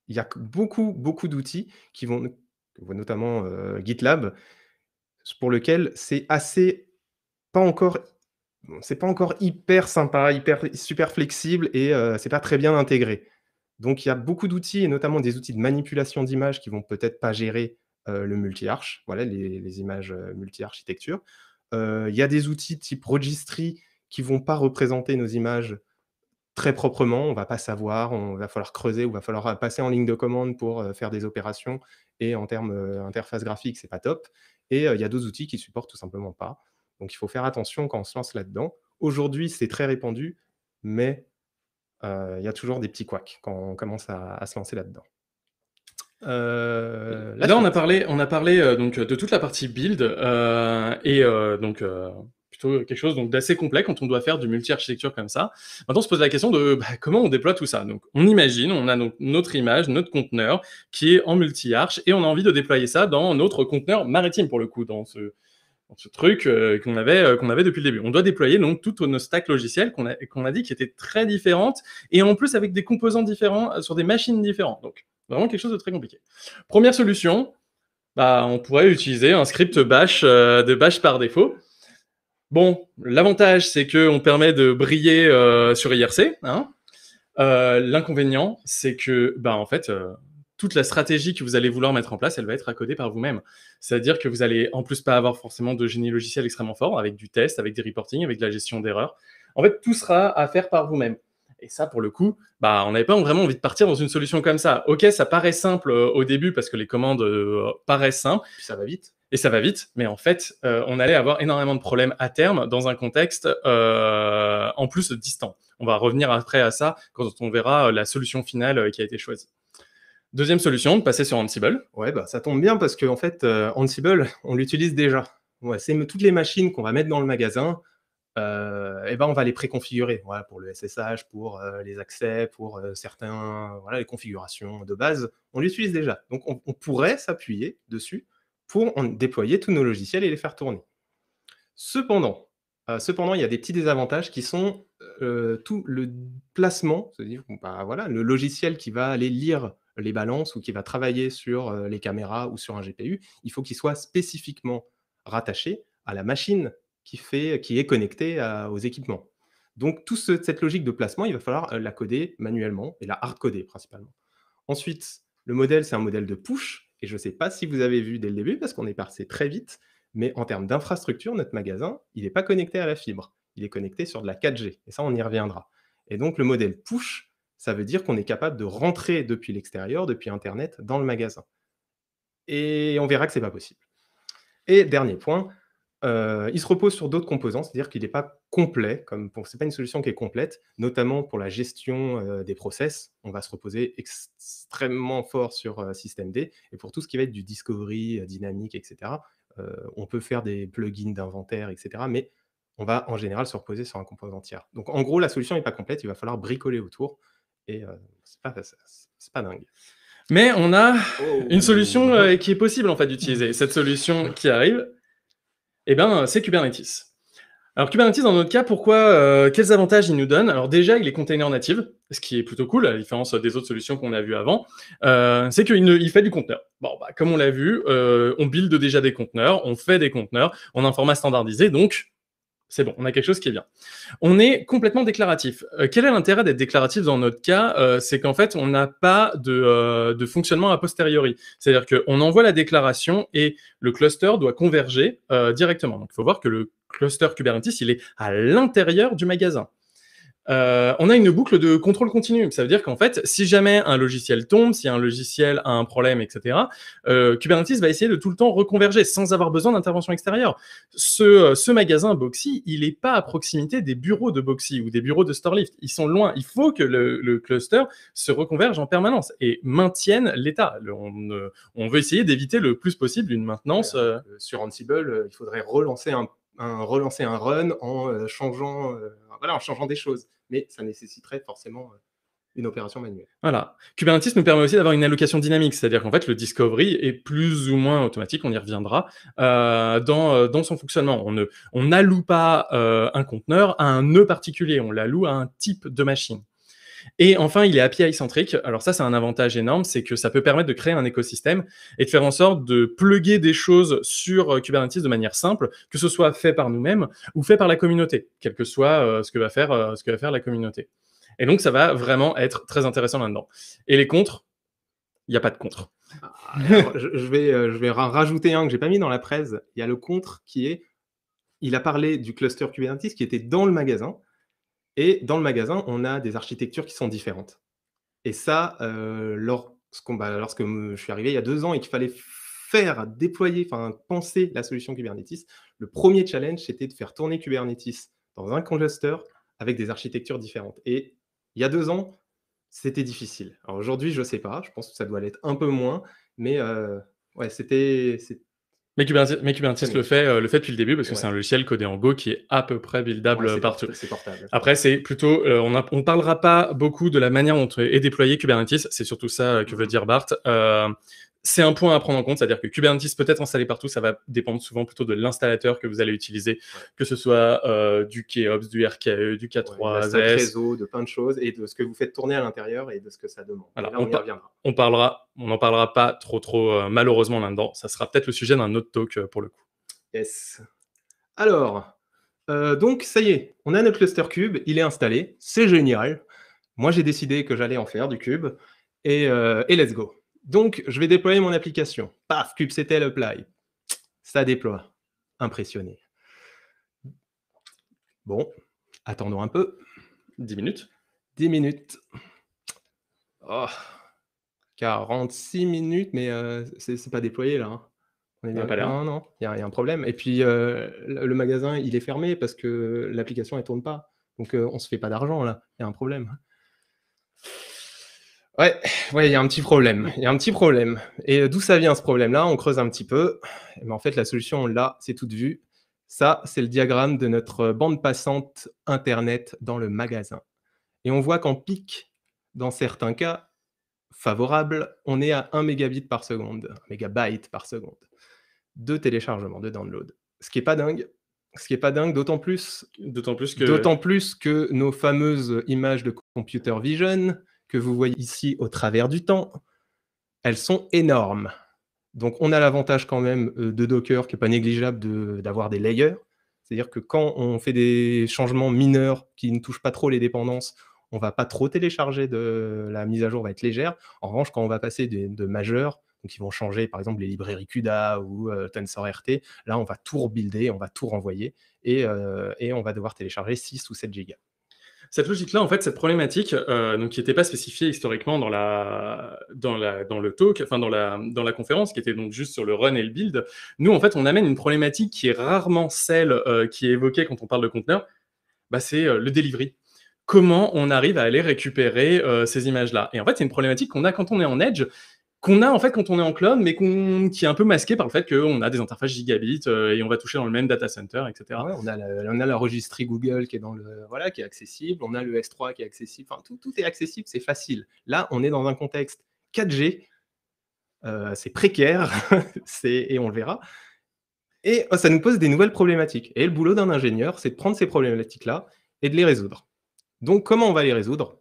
il y a beaucoup, beaucoup d'outils qui vont, notamment GitLab, pour lequel c'est assez pas encore c'est pas encore hyper sympa, hyper super flexible et c'est pas très bien intégré. Donc il y a beaucoup d'outils et notamment des outils de manipulation d'images qui vont peut-être pas gérer le multi arche voilà les, les images multi-architecture. Euh, il y a des outils type Registry qui vont pas représenter nos images très proprement, on va pas savoir, on va falloir creuser, on va falloir euh, passer en ligne de commande pour euh, faire des opérations, et en termes interface graphique, c'est pas top. Et il y a d'autres outils qui ne supportent tout simplement pas. Donc il faut faire attention quand on se lance là-dedans. Aujourd'hui, c'est très répandu, mais il y a toujours des petits couacs quand on commence à se lancer là-dedans. Euh, là, on a parlé, on a parlé euh, donc de toute la partie build euh, et donc plutôt quelque chose donc d'assez complet quand on doit faire du multi-architecture comme ça. Maintenant, on se pose la question de bah, comment on déploie tout ça. Donc, on imagine, on a notre image, notre conteneur qui est en multi-arch et on a envie de déployer ça dans notre conteneur maritime pour le coup, dans ce, truc qu'on avait, qu'on avait depuis le début. On doit déployer donc tous nos stacks logiciels qu'on a, qu'on a dit qui étaient très différentes et en plus avec des composants différents sur des machines différentes. Donc Vraiment quelque chose de très compliqué. Première solution, bah, on pourrait utiliser un script bash euh, de bash par défaut. Bon, l'avantage, c'est qu'on permet de briller euh, sur IRC. Hein. Euh, l'inconvénient, c'est que, bah, en fait, toute la stratégie que vous allez vouloir mettre en place, elle va être coder par vous-même. C'est-à-dire que vous allez en plus pas avoir forcément de génie logiciel extrêmement fort, avec du test, avec des reporting, avec de la gestion d'erreurs. En fait, tout sera à faire par vous-même. Et ça, pour le coup, bah, on n'avait pas vraiment envie de partir dans une solution comme ça. Ok, ça paraît simple euh, au début parce que les commandes euh, paraissent simples, puis ça va vite. Et ça va vite, mais en fait, euh, on allait avoir énormément de problèmes à terme dans un contexte en plus distant. On va revenir après à ça quand on verra la solution finale qui a été choisie. Deuxième solution, de passer sur Ansible. Ouais, bah, ça tombe bien parce qu'en fait, Ansible, on l'utilise déjà. Ouais, c'est toutes les machines qu'on va mettre dans le magasin, euh, eh ben on va les préconfigurer voilà, pour le SSH, pour euh, les accès, pour euh, certains, voilà, les configurations de base, on l'utilise déjà. Donc on, pourrait s'appuyer dessus pour en déployer tous nos logiciels et les faire tourner. Cependant, cependant, il y a des petits désavantages qui sont tout le placement, c'est-à-dire bah, voilà, le logiciel qui va aller lire les balances ou qui va travailler sur les caméras ou sur un GPU, il faut qu'il soit spécifiquement rattaché à la machine qui, est connecté aux équipements. Donc, toute cette logique de placement, il va falloir euh, la coder manuellement et la hard-coder principalement. Ensuite, le modèle, c'est un modèle de push. Et je ne sais pas si vous avez vu dès le début, parce qu'on est passé très vite, mais en termes d'infrastructure, notre magasin, il n'est pas connecté à la fibre. Il est connecté sur de la 4G. Et ça, on y reviendra. Et donc, le modèle push, ça veut dire qu'on est capable de rentrer depuis l'extérieur, depuis Internet, dans le magasin. Et on verra que ce n'est pas possible. Et dernier point, euh, il se repose sur d'autres composants, c'est-à-dire qu'il n'est pas complet, comme pour, c'est pas une solution qui est complète, notamment pour la gestion euh, des process. On va se reposer extrêmement fort sur euh, système systemd et pour tout ce qui va être du discovery dynamique, etc. on peut faire des plugins d'inventaire, etc. Mais on va en général se reposer sur un composant tiers. Donc en gros, la solution n'est pas complète, il va falloir bricoler autour et c'est pas, pas dingue. Mais on a oh. une solution qui est possible en fait d'utiliser. Cette solution qui arrive, eh bien, c'est Kubernetes. Alors Kubernetes, dans notre cas, pourquoi, euh, quels avantages il nous donne Alors déjà, il est container native, ce qui est plutôt cool, à la différence euh, des autres solutions qu'on a vues avant, euh, c'est qu'il fait du conteneur. Bon, bah, comme on l'a vu, on build déjà des conteneurs, on fait des conteneurs, on a un format standardisé, donc c'est bon, on a quelque chose qui est bien. On est complètement déclaratif. Euh, quel est l'intérêt d'être déclaratif dans notre cas euh, C'est qu'en fait, on n'a pas euh, de, fonctionnement a posteriori. C'est-à-dire qu'on envoie la déclaration et le cluster doit converger directement. Donc, il faut voir que le cluster Kubernetes, il est à l'intérieur du magasin. Euh, on a une boucle de contrôle continu. Ça veut dire qu'en fait, si jamais un logiciel tombe, si un logiciel a un problème, etc., euh, Kubernetes va essayer de tout le temps reconverger sans avoir besoin d'intervention extérieure. Ce, euh, magasin Boxy, il n'est pas à proximité des bureaux de Boxy ou des bureaux de Storelift. Ils sont loin. Il faut que le, cluster se reconverge en permanence et maintienne l'état. On, on, veut essayer d'éviter le plus possible une maintenance. Sur Ansible, il faudrait relancer un relancer un run en euh, changeant, euh, en changeant des choses. Mais ça nécessiterait forcément euh, une opération manuelle. Voilà. Kubernetes nous permet aussi d'avoir une allocation dynamique, c'est-à-dire qu'en fait, le discovery est plus ou moins automatique, on y reviendra, dans, son fonctionnement. On n'alloue on pas un conteneur à un nœud particulier, on l'alloue à un type de machine. Et enfin, il est API-centrique. Alors ça, c'est un avantage énorme, c'est que ça peut permettre de créer un écosystème et de faire en sorte de pluguer des choses sur euh, Kubernetes de manière simple, que ce soit fait par nous-mêmes ou fait par la communauté, quel que soit euh, ce, que va faire, euh, ce que va faire la communauté. Et donc, ça va vraiment être très intéressant là-dedans. Et les contres, il n'y a pas de contre. Ah, je, vais, rajouter un que j'ai pas mis dans la presse. Il y a le contre qui est, il a parlé du cluster Kubernetes qui était dans le magasin. Et dans le magasin, on a des architectures qui sont différentes. Et ça, euh, bah, lorsque je suis arrivé il y a deux ans et qu'il fallait faire, déployer, enfin penser la solution Kubernetes, le premier challenge, c'était de faire tourner Kubernetes dans un congesteur avec des architectures différentes. Et il y a deux ans, c'était difficile. Alors aujourd'hui, je ne sais pas, je pense que ça doit l'être un peu moins, mais euh, ouais, c'était mais Kubernetes, le, fait, euh, le fait depuis le début parce que c'est un logiciel codé en Go qui est à peu près buildable partout partout. Portable, Après, c'est plutôt, euh, on on ne parlera pas beaucoup de la manière dont est déployé Kubernetes. C'est surtout ça euh, que veut mhm. dire Bart. c'est un point à prendre en compte, c'est-à-dire que Kubernetes peut être installé partout, ça va dépendre souvent plutôt de l'installateur que vous allez utiliser, que ce soit du KEops, du RKE, du K3S. réseau, de plein de choses et de ce que vous faites tourner à l'intérieur et de ce que ça demande. on, on parlera, on n'en parlera pas trop trop malheureusement là-dedans. Ça sera peut-être le sujet d'un autre talk euh, pour le coup. Yes. Alors, euh, donc ça y est, on a notre cluster cube, il est installé, c'est génial. Moi j'ai décidé que j'allais en faire du cube, et, euh, let's go. Donc je vais déployer mon application. Paf, le apply. Ça déploie. Impressionné. Bon, attendons un peu. 10 minutes. 10 minutes. 46 minutes, mais c'est pas déployé là. Hein. Non, non, il y, a un problème. Et puis, euh, le magasin, il est fermé parce que l'application, elle tourne pas. Donc, on euh, on se fait pas d'argent, là. Il y a un problème. Ouais, ouais, il y a un petit problème. Il y a un petit problème. Et euh, d'où ça vient, ce problème-là On creuse un petit peu. Mais eh ben, en fait, la solution, là, c'est toute vue. Ça, c'est le diagramme de notre bande passante Internet dans le magasin. Et on voit qu'en pic, dans certains cas favorables, on est à 1 mégabit par seconde, 1 mégabyte par seconde de téléchargement, de download. Ce qui est pas dingue. Ce qui est pas dingue, d'autant plus, d'autant plus que, d'autant plus que nos fameuses images de computer vision que vous voyez ici au travers du temps, elles sont énormes. Donc on a l'avantage quand même euh, de Docker qui est pas négligeable d'avoir des layers. C'est-à-dire que quand on fait des changements mineurs qui ne touchent pas trop les dépendances, on va pas trop télécharger de la mise à jour va être légère. En revanche, quand on va passer de, de majeur donc, ils vont changer, par exemple, les librairies CUDA ou euh, TensorRT. Là, on va tout rebuilder, on va tout renvoyer et, euh, et on va devoir télécharger 6 ou 7 gigas cette logique-là, en fait, cette problématique, euh, donc, qui n'était pas spécifiée historiquement dans, la, dans, la, dans le talk, enfin dans la, dans la conférence, qui était donc juste sur le run et le build, nous, en fait, on amène une problématique qui est rarement celle qui est évoquée quand on parle de conteneur, bah, c'est le delivery. Comment on arrive à aller récupérer ces images-là Et en fait, c'est une problématique qu'on a quand on est en Edge, qu'on a en fait quand on est en cloud, mais qui est un peu masqué par le fait qu'on a des interfaces gigabit euh, et on va toucher dans le même data center, etc. on, a la, registrie Google qui est dans le voilà qui est accessible, on a le S3 qui est accessible, enfin tout, est accessible, c'est facile. Là, on est dans un contexte 4G, euh, c'est précaire, et on le verra. Et oh, ça nous pose des nouvelles problématiques. Et le boulot d'un ingénieur, c'est de prendre ces problématiques-là et de les résoudre. Donc, comment on va les résoudre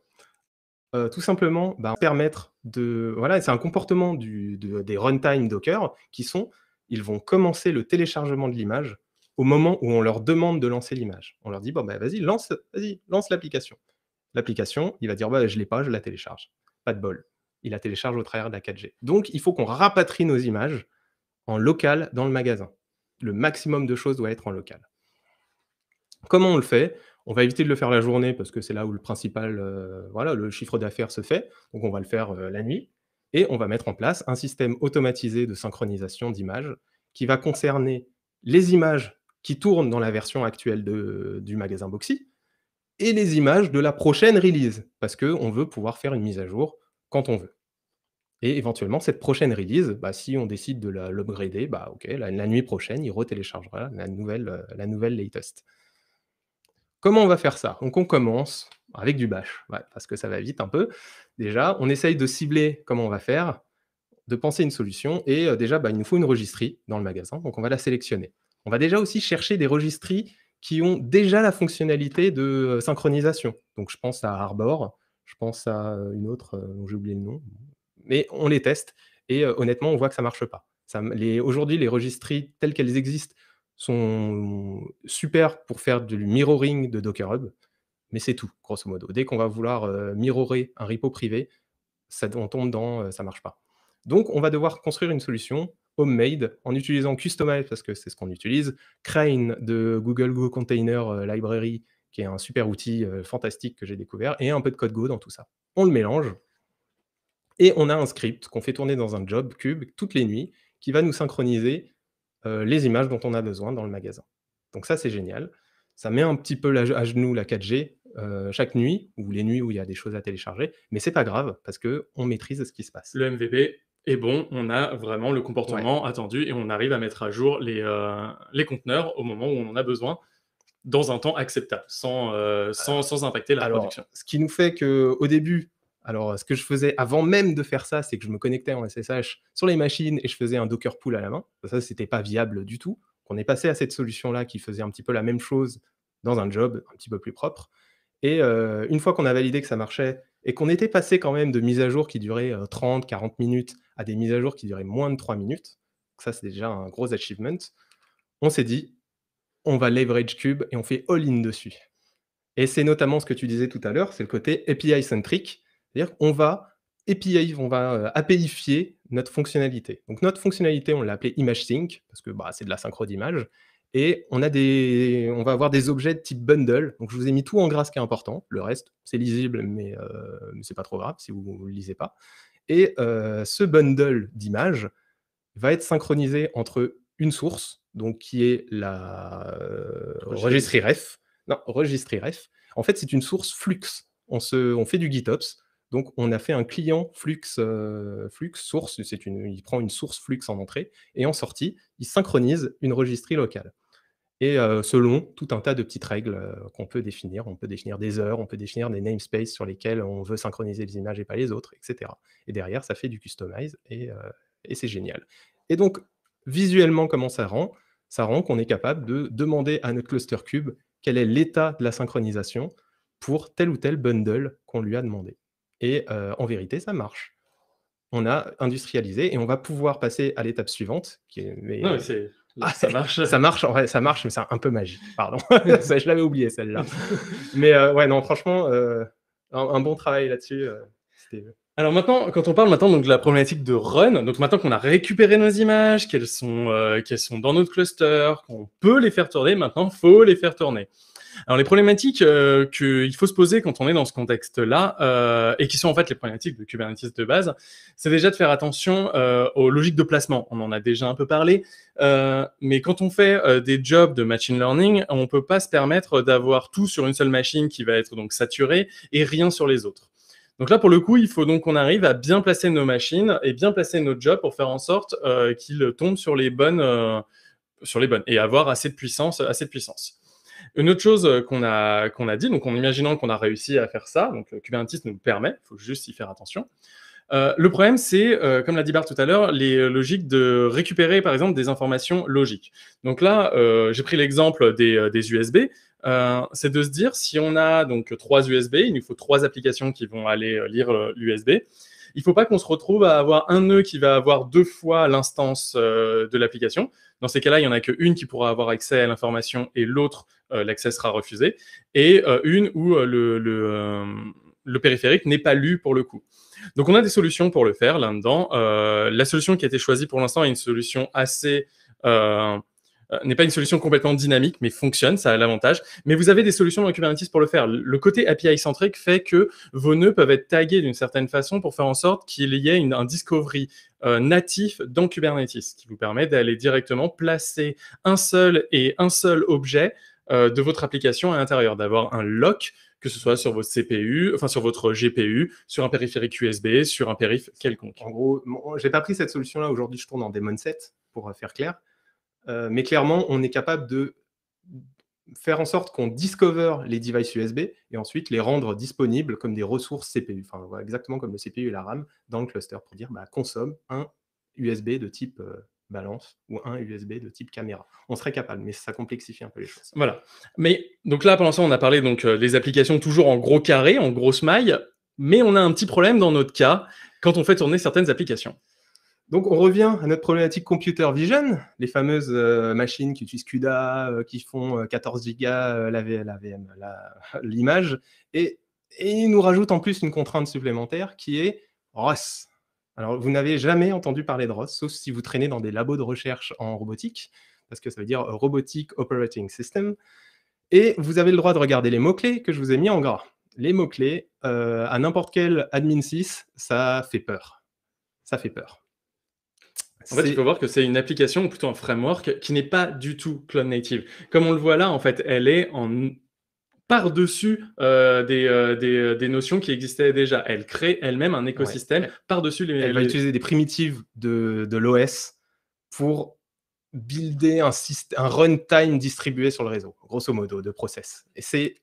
euh, Tout simplement, ben, permettre voilà, c'est un comportement des runtime Docker qui sont ils vont commencer le téléchargement de l'image au moment où on leur demande de lancer l'image. On leur dit bon bah, vas-y lance vas-y lance l'application. L'application, il va dire bah je l'ai pas, je la télécharge. Pas de bol. Il la télécharge au travers de la 4G. Donc il faut qu'on rapatrie nos images en local dans le magasin. Le maximum de choses doit être en local. Comment on le fait on va éviter de le faire la journée parce que c'est là où le principal, euh, voilà, le chiffre d'affaires se fait. Donc on va le faire euh, la nuit. Et on va mettre en place un système automatisé de synchronisation d'images qui va concerner les images qui tournent dans la version actuelle du magasin Boxy et les images de la prochaine release parce on veut pouvoir faire une mise à jour quand on veut. Et éventuellement, cette prochaine release, bah, si on décide de l'upgrader, bah, la, nuit prochaine, il retéléchargera la nouvelle, euh, la nouvelle latest. Comment on va faire ça Donc on commence avec du bash, parce que ça va vite un peu. Déjà, on essaye de cibler comment on va faire, de penser une solution, et euh, déjà, bah, il nous faut une registrie dans le magasin, donc on va la sélectionner. On va déjà aussi chercher des registries qui ont déjà la fonctionnalité de euh, synchronisation. Donc je pense à Arbor, je pense à euh, une autre dont j'ai oublié le nom, mais on les teste, et honnêtement, on voit que ça ne marche pas. Aujourd'hui, les registries telles qu'elles existent sont super pour faire du mirroring de Docker Hub, mais c'est tout, grosso modo. Dès qu'on va vouloir euh, mirrorer un repo privé, ça, on tombe dans euh, ça marche pas. Donc, on va devoir construire une solution homemade en utilisant Customize, parce que c'est ce qu'on utilise, Crane de Google Go Container euh, Library, qui est un super outil fantastique que j'ai découvert, et un peu de code Go dans tout ça. On le mélange, et on a un script qu'on fait tourner dans un job cube toutes les nuits, qui va nous synchroniser euh, les images dont on a besoin dans le magasin. Donc ça, c'est génial. Ça met un petit peu à genoux la 4G euh, chaque nuit ou les nuits où il y a des choses à télécharger, mais c'est pas grave parce que on maîtrise ce qui se passe. Le MVP est bon, on a vraiment le comportement attendu et on arrive à mettre à jour les, euh, les conteneurs au moment où on en a besoin dans un temps acceptable, sans, sans, impacter la production. Ce qui nous fait que au début, alors, ce que je faisais avant même de faire ça, c'est que je me connectais en SSH sur les machines et je faisais un Docker pool à la main. Ça, c'était pas viable du tout. On est passé à cette solution-là qui faisait un petit peu la même chose dans un job un petit peu plus propre. Et euh, une fois qu'on a validé que ça marchait et qu'on était passé quand même de mises à jour qui duraient 30, 40 minutes à des mises à jour qui duraient moins de 3 minutes, ça c'est déjà un gros achievement, on s'est dit, on va leverage Cube et on fait all-in dessus. Et c'est notamment ce que tu disais tout à l'heure, c'est le côté API-centric. C'est-à-dire qu'on va API, on va euh, APIfier notre fonctionnalité. Donc notre fonctionnalité, on l'a appelée ImageSync, parce que bah, c'est de la synchro d'image. Et on, a des, on va avoir des objets de type bundle. Donc je vous ai mis tout en gras ce qui est important. Le reste, c'est lisible, mais, ce euh, n'est c'est pas trop grave si vous ne le lisez pas. Et euh, ce bundle d'images va être synchronisé entre une source, donc qui est la euh, ref. Non, registry ref. En fait, c'est une source flux. On, se, on fait du GitOps donc, on a fait un client flux, euh, flux source. Une, il prend une source flux en entrée et en sortie, il synchronise une registrie locale. Et euh, selon tout un tas de petites règles euh, qu'on peut définir, on peut définir des heures, on peut définir des namespaces sur lesquels on veut synchroniser les images et pas les autres, etc. Et derrière, ça fait du customize et c'est génial. Et donc, visuellement, comment ça rend Ça rend qu'on est capable de demander à notre cluster cube quel est l'état de la synchronisation pour tel ou tel bundle qu'on lui a demandé. Et euh, en vérité, ça marche. On a industrialisé et on va pouvoir passer à l'étape suivante. Qui est, mais, euh, ah, ça marche. ça marche, en ça marche, mais c'est un peu magique. Pardon, ça, je l'avais oublié celle-là. mais euh, ouais, non, franchement, un, bon travail là-dessus. Alors maintenant, quand on parle maintenant donc de la problématique de run, donc maintenant qu'on a récupéré nos images, qu'elles sont, qu'elles sont dans notre cluster, qu'on peut les faire tourner, maintenant faut les faire tourner. Alors les problématiques euh, qu'il faut se poser quand on est dans ce contexte-là, euh, et qui sont en fait les problématiques de Kubernetes de base, c'est déjà de faire attention euh, aux logiques de placement. On en a déjà un peu parlé, mais quand on fait des jobs de machine learning, on ne peut pas se permettre d'avoir tout sur une seule machine qui va être donc saturée et rien sur les autres. Donc là, pour le coup, il faut donc qu'on arrive à bien placer nos machines et bien placer nos jobs pour faire en sorte qu'ils tombent sur les bonnes, sur les bonnes et avoir assez de puissance, assez de puissance. Une autre chose euh, qu'on a, a dit, donc en imaginant qu'on a réussi à faire ça, donc euh, Kubernetes nous permet, il faut juste y faire attention. Euh, le problème, c'est, comme l'a dit Bart tout à l'heure, les logiques de récupérer, par exemple, des informations logiques. Donc là, j'ai pris l'exemple des, des, USB. c'est de se dire, si on a donc trois USB, il nous faut trois applications qui vont aller lire l'USB il ne faut pas qu'on se retrouve à avoir un nœud qui va avoir deux fois l'instance euh, de l'application. Dans ces cas-là, il n'y en a qu'une qui pourra avoir accès à l'information et l'autre, euh, l'accès sera refusé. Et euh, une où le, périphérique n'est pas lu pour le coup. Donc on a des solutions pour le faire là-dedans. la solution qui a été choisie pour l'instant est une solution assez euh, n'est pas une solution complètement dynamique, mais fonctionne, ça a l'avantage. Mais vous avez des solutions dans Kubernetes pour le faire. Le côté API centrique fait que vos nœuds peuvent être tagués d'une certaine façon pour faire en sorte qu'il y ait une, un discovery euh, natif dans Kubernetes, qui vous permet d'aller directement placer un seul et un seul objet euh, de votre application à l'intérieur, d'avoir un lock que ce soit sur votre CPU, enfin sur votre GPU, sur un périphérique USB, sur un périph quelconque. En gros, j'ai pas pris cette solution-là aujourd'hui, je tourne en Daemon set pour faire clair. Euh, mais clairement, on est capable de faire en sorte qu'on discover les devices USB et ensuite les rendre disponibles comme des ressources CPU, enfin exactement comme le CPU et la RAM dans le cluster pour dire bah, consomme un USB de type euh, balance ou un USB de type caméra. On serait capable, mais ça complexifie un peu les choses. Voilà. Mais donc là, pendant ça, on a parlé donc euh, des applications toujours en gros carré, en grosse maille, mais on a un petit problème dans notre cas quand on fait tourner certaines applications. Donc, on revient à notre problématique computer vision, les fameuses euh, machines qui utilisent CUDA, euh, qui font 14 euh, gigas la, l'image, et, il nous rajoute en plus une contrainte supplémentaire qui est ROS. Alors, vous n'avez jamais entendu parler de ROS, sauf si vous traînez dans des labos de recherche en robotique, parce que ça veut dire Robotic Operating System. Et vous avez le droit de regarder les mots-clés que je vous ai mis en gras. Les mots-clés, à n'importe quel admin 6, ça fait peur. Ça fait peur. En fait, il faut voir que c'est une application, ou plutôt un framework, qui n'est pas du tout cloud native. Comme on le voit là, en fait, elle est en par-dessus euh, des, euh, euh, des, notions qui existaient déjà. Elle crée elle-même un écosystème par-dessus les... Elle va utiliser des primitives de, l'OS pour builder un runtime distribué sur le réseau, grosso modo, de process. Et c'est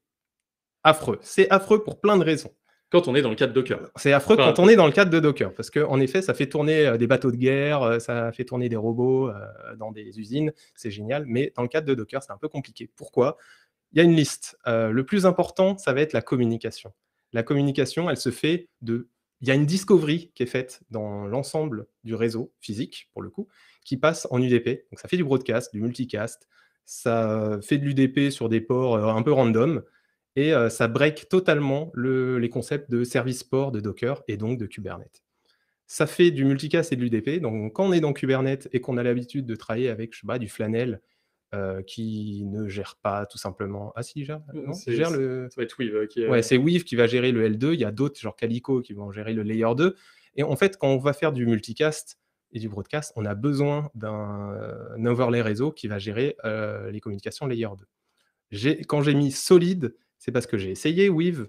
affreux. C'est affreux pour plein de raisons quand on est dans le cadre de Docker. C'est affreux quand on est dans le cadre de Docker, parce qu'en effet, ça fait tourner euh, des bateaux de guerre, euh, ça fait tourner des robots euh, dans des usines, c'est génial, mais dans le cadre de Docker, c'est un peu compliqué. Pourquoi Il y a une liste. le plus important, ça va être la communication. La communication, elle se fait de... Il y a une discovery qui est faite dans l'ensemble du réseau physique, pour le coup, qui passe en UDP. Donc ça fait du broadcast, du multicast, ça fait de l'UDP sur des ports un peu random, et euh, ça break totalement les concepts de service port de Docker et donc de Kubernetes. Ça fait du multicast et de l'UDP. Donc, quand on est dans Kubernetes et qu'on a l'habitude de travailler avec, du Flanel euh, qui ne gère pas tout simplement. Ah, si, il gère, euh, non le. Ça qui. Ouais, c'est Weave qui va gérer le L2. Il y a d'autres, genre Calico, qui vont gérer le Layer 2. Et en fait, quand on va faire du multicast, et du broadcast, on a besoin d'un overlay réseau qui va gérer les communications layer 2. Quand j'ai mis solide, c'est parce que j'ai essayé Weave.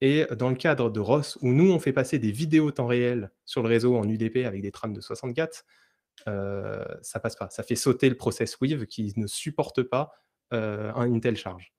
Et dans le cadre de Ross, où nous, on fait passer des vidéos temps réel sur le réseau en UDP avec des trames de 64, euh, ça passe pas. Ça fait sauter le process Weave qui ne supporte pas euh, une telle charge.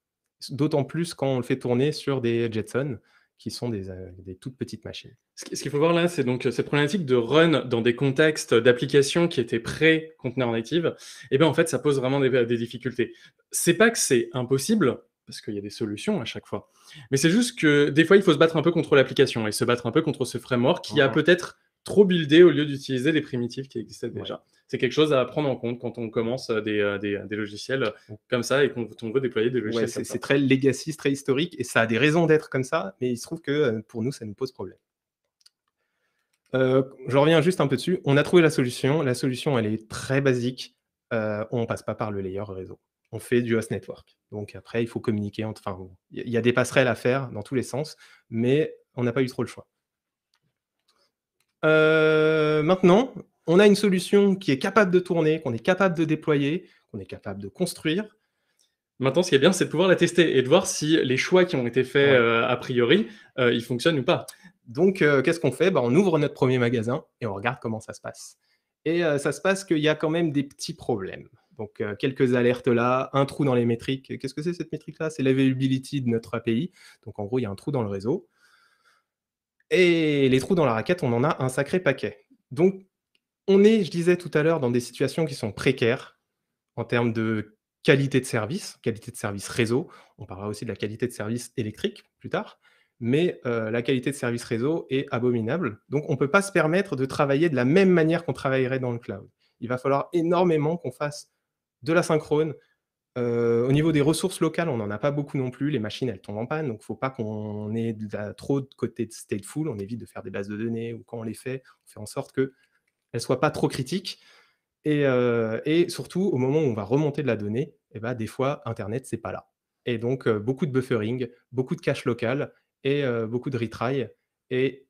D'autant plus quand on le fait tourner sur des Jetson, qui sont des, euh, toutes petites machines. Ce qu'il faut voir là, c'est donc euh, cette problématique de run dans des contextes d'applications qui étaient pré conteneurs native. Et eh bien en fait, ça pose vraiment des, des difficultés. C'est pas que c'est impossible, parce qu'il y a des solutions à chaque fois. Mais c'est juste que des fois, il faut se battre un peu contre l'application et se battre un peu contre ce framework qui a peut-être trop buildé au lieu d'utiliser les primitives qui existaient déjà. C'est quelque chose à prendre en compte quand on commence euh, euh, euh, des, logiciels comme ça et qu'on veut déployer des logiciels. Ouais, c'est très legacy, très historique et ça a des raisons d'être comme ça, mais il se trouve que pour nous, ça nous pose problème. je reviens juste un peu dessus. On a trouvé la solution. La solution, elle est très basique. on ne passe pas par le layer réseau. On fait du host network. Donc après, il faut communiquer. Enfin, il y a des passerelles à faire dans tous les sens, mais on n'a pas eu trop le choix. Euh, maintenant, on a une solution qui est capable de tourner, qu'on est capable de déployer, qu'on est capable de construire. Maintenant, ce qui est bien, c'est de pouvoir la tester et de voir si les choix qui ont été faits euh, a priori, euh, ils fonctionnent ou pas. Donc, qu'est-ce qu'on fait bah, On ouvre notre premier magasin et on regarde comment ça se passe. Et ça se passe qu'il y a quand même des petits problèmes. Donc, euh, quelques alertes là, un trou dans les métriques. Qu'est-ce que c'est cette métrique-là C'est l'availability de notre API. Donc, en gros, il y a un trou dans le réseau. Et les trous dans la raquette, on en a un sacré paquet. Donc, on est, je disais tout à l'heure, dans des situations qui sont précaires en termes de qualité de service, qualité de service réseau. On parlera aussi de la qualité de service électrique plus tard. Mais euh, la qualité de service réseau est abominable. Donc, on ne peut pas se permettre de travailler de la même manière qu'on travaillerait dans le cloud. Il va falloir énormément qu'on fasse de la synchrone. Euh, au niveau des ressources locales, on n'en a pas beaucoup non plus. Les machines, elles tombent en panne, donc il ne faut pas qu'on ait trop de côté stateful. On évite de faire des bases de données ou quand on les fait, on fait en sorte qu'elles ne soient pas trop critiques. Euh, et, surtout, au moment où on va remonter de la donnée, et eh ben, des fois, Internet, c'est pas là. Et donc, euh, beaucoup de buffering, beaucoup de cache local et beaucoup de retry. Et,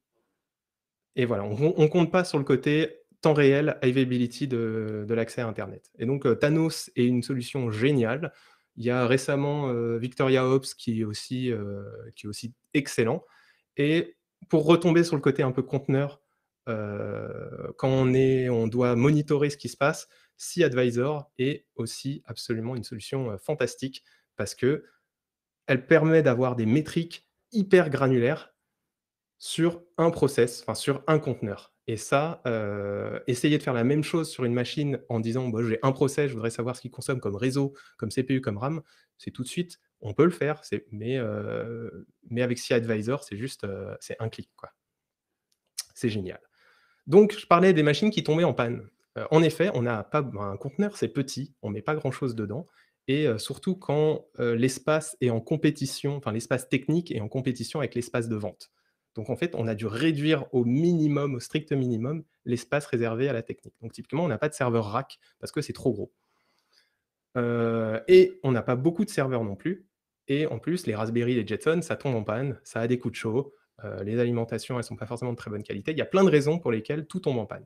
et voilà, on ne compte pas sur le côté temps réel availability de, l'accès à Internet. Et donc, euh, Thanos est une solution géniale. Il y a récemment euh, Victoria Ops qui est, aussi, euh, qui est aussi excellent. Et pour retomber sur le côté un peu conteneur, quand on, est, on doit monitorer ce qui se passe, Sea Advisor est aussi absolument une solution fantastique parce que elle permet d'avoir des métriques hyper granulaires sur un process, enfin sur un conteneur. Et ça, euh, essayer de faire la même chose sur une machine en disant bon bah, j'ai un procès, je voudrais savoir ce qu'il consomme comme réseau, comme CPU, comme RAM, c'est tout de suite, on peut le faire, mais, euh, mais avec CI Advisor, c'est juste euh, c'est un clic. C'est génial. Donc, je parlais des machines qui tombaient en panne. en effet, on n'a pas, bah, un conteneur, c'est petit, on ne met pas grand-chose dedans. Et surtout quand l'espace est en compétition, enfin l'espace technique est en compétition avec l'espace de vente. Donc en fait, on a dû réduire au minimum, au strict minimum, l'espace réservé à la technique. Donc typiquement, on n'a pas de serveur rack parce que c'est trop gros. Euh, et on n'a pas beaucoup de serveurs non plus. Et en plus, les Raspberry, les Jetson, ça tombe en panne, ça a des coups de chaud, euh, les alimentations, elles ne sont pas forcément de très bonne qualité. Il y a plein de raisons pour lesquelles tout tombe en panne.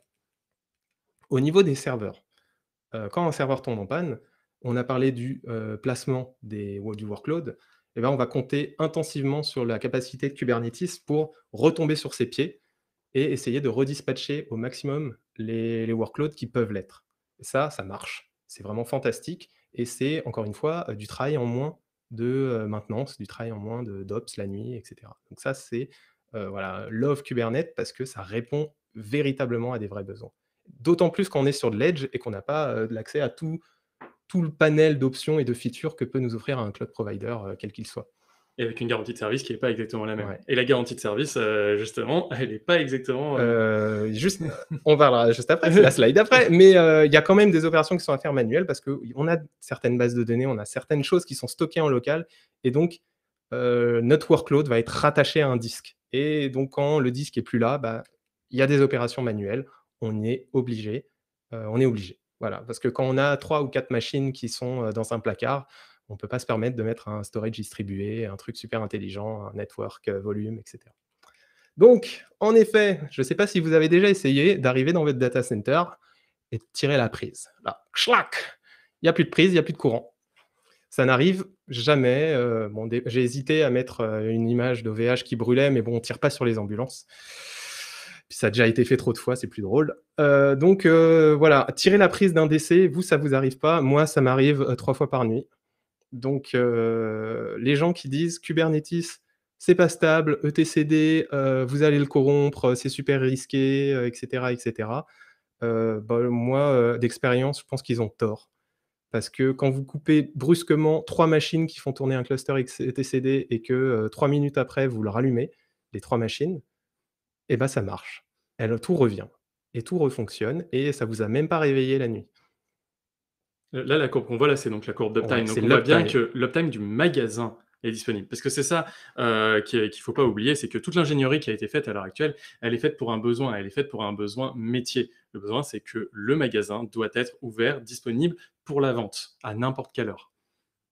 Au niveau des serveurs, euh, quand un serveur tombe en panne, on a parlé du placement des, du workload. Eh ben, on va compter intensivement sur la capacité de Kubernetes pour retomber sur ses pieds et essayer de redispatcher au maximum les, workloads qui peuvent l'être. ça, ça marche. C'est vraiment fantastique. Et c'est, encore une fois, euh, du travail en moins de euh, maintenance, du travail en moins de d'ops la nuit, etc. Donc ça, c'est euh, voilà, love Kubernetes parce que ça répond véritablement à des vrais besoins. D'autant plus qu'on est sur de l'edge et qu'on n'a pas de l'accès à tout le panel d'options et de features que peut nous offrir un cloud provider, euh, quel qu'il soit. Et avec une garantie de service qui n'est pas exactement la même. Et la garantie de service, euh, justement, elle n'est pas exactement. Euh, juste, on parlera juste après, c'est la slide après. Mais il y a quand même des opérations qui sont à faire manuelles parce que on a certaines bases de données, on a certaines choses qui sont stockées en local. Et donc, notre workload va être rattaché à un disque. Et donc, quand le disque n'est plus là, bah, il y a des opérations manuelles. On y est obligé. on est obligé. Voilà, parce que quand on a trois ou quatre machines qui sont dans un placard, on ne peut pas se permettre de mettre un storage distribué, un truc super intelligent, un network volume, etc. Donc, en effet, je ne sais pas si vous avez déjà essayé d'arriver dans votre data center et de tirer la prise. Là, Il n'y a plus de prise, il n'y a plus de courant. Ça n'arrive jamais. J'ai hésité à mettre une image d'OVH qui brûlait, mais bon, on ne tire pas sur les ambulances ça a déjà été fait trop de fois, c'est plus drôle. Euh, donc euh, voilà, tirer la prise d'un décès, vous, ça vous arrive pas. Moi, ça m'arrive euh, trois fois par nuit. Donc les gens qui disent Kubernetes, c'est pas stable, ETCD, vous allez le corrompre, c'est super risqué, etc., etc. Bah, moi, d'expérience, je pense qu'ils ont tort. Parce que quand vous coupez brusquement trois machines qui font tourner un cluster ETCD et que trois minutes après, vous le rallumez, les trois machines, et bien, bah, ça marche. tout revient et tout refonctionne et ça vous a même pas réveillé la nuit. Là, la courbe qu'on voit là, c'est donc la courbe d'uptime. donc on voit bien que l'uptime du magasin est disponible. Parce que c'est ça euh, qu'il ne faut pas oublier, c'est que toute l'ingénierie qui a été faite à l'heure actuelle, elle est faite pour un besoin, elle est faite pour un besoin métier. Le besoin, c'est que le magasin doit être ouvert, disponible pour la vente à n'importe quelle heure.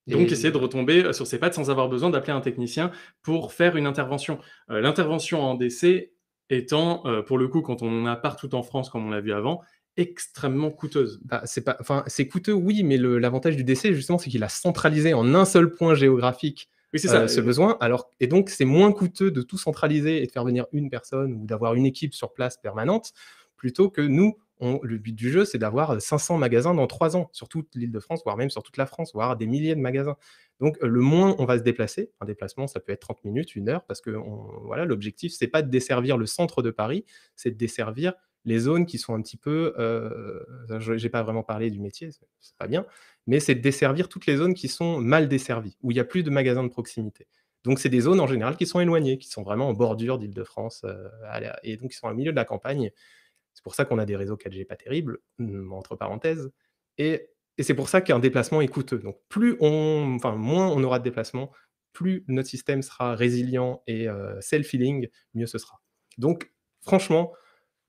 Donc, essayer de retomber euh, sur ses pattes sans avoir besoin d'appeler un technicien pour faire une intervention. Euh, l'intervention en décès, étant, euh, pour le coup, quand on en a partout en France, comme on l'a vu avant, extrêmement coûteuse. Bah, c'est pas, enfin, c'est coûteux, oui, mais l'avantage du DC, justement, c'est qu'il a centralisé en un seul point géographique euh, ce besoin. Alors, et donc, c'est moins coûteux de tout centraliser et de faire venir une personne ou d'avoir une équipe sur place permanente, plutôt que nous, le but du jeu, c'est d'avoir 500 euh, magasins dans 3 ans, sur toute l'île de France, voire même sur toute la France, voire des milliers de magasins. Donc, le moins on va se déplacer, un déplacement, ça peut être 30 minutes, une heure, parce que on, voilà, l'objectif, c'est pas de desservir le centre de Paris, c'est de desservir les zones qui sont un petit peu, euh, Je n'ai pas vraiment parlé du métier, c'est pas bien, mais c'est de desservir toutes les zones qui sont mal desservies, où il n'y a plus de magasins de proximité. Donc c'est des zones en général qui sont éloignées, qui sont vraiment en bordure d'Île-de-France, euh, et donc qui sont au milieu de la campagne. C'est pour ça qu'on a des réseaux 4G pas terribles, mmh, entre parenthèses. Et, c'est pour ça qu'un déplacement est coûteux. Donc plus on, enfin, moins on aura de déplacements, plus notre système sera résilient et euh, self-healing, mieux ce sera. Donc franchement,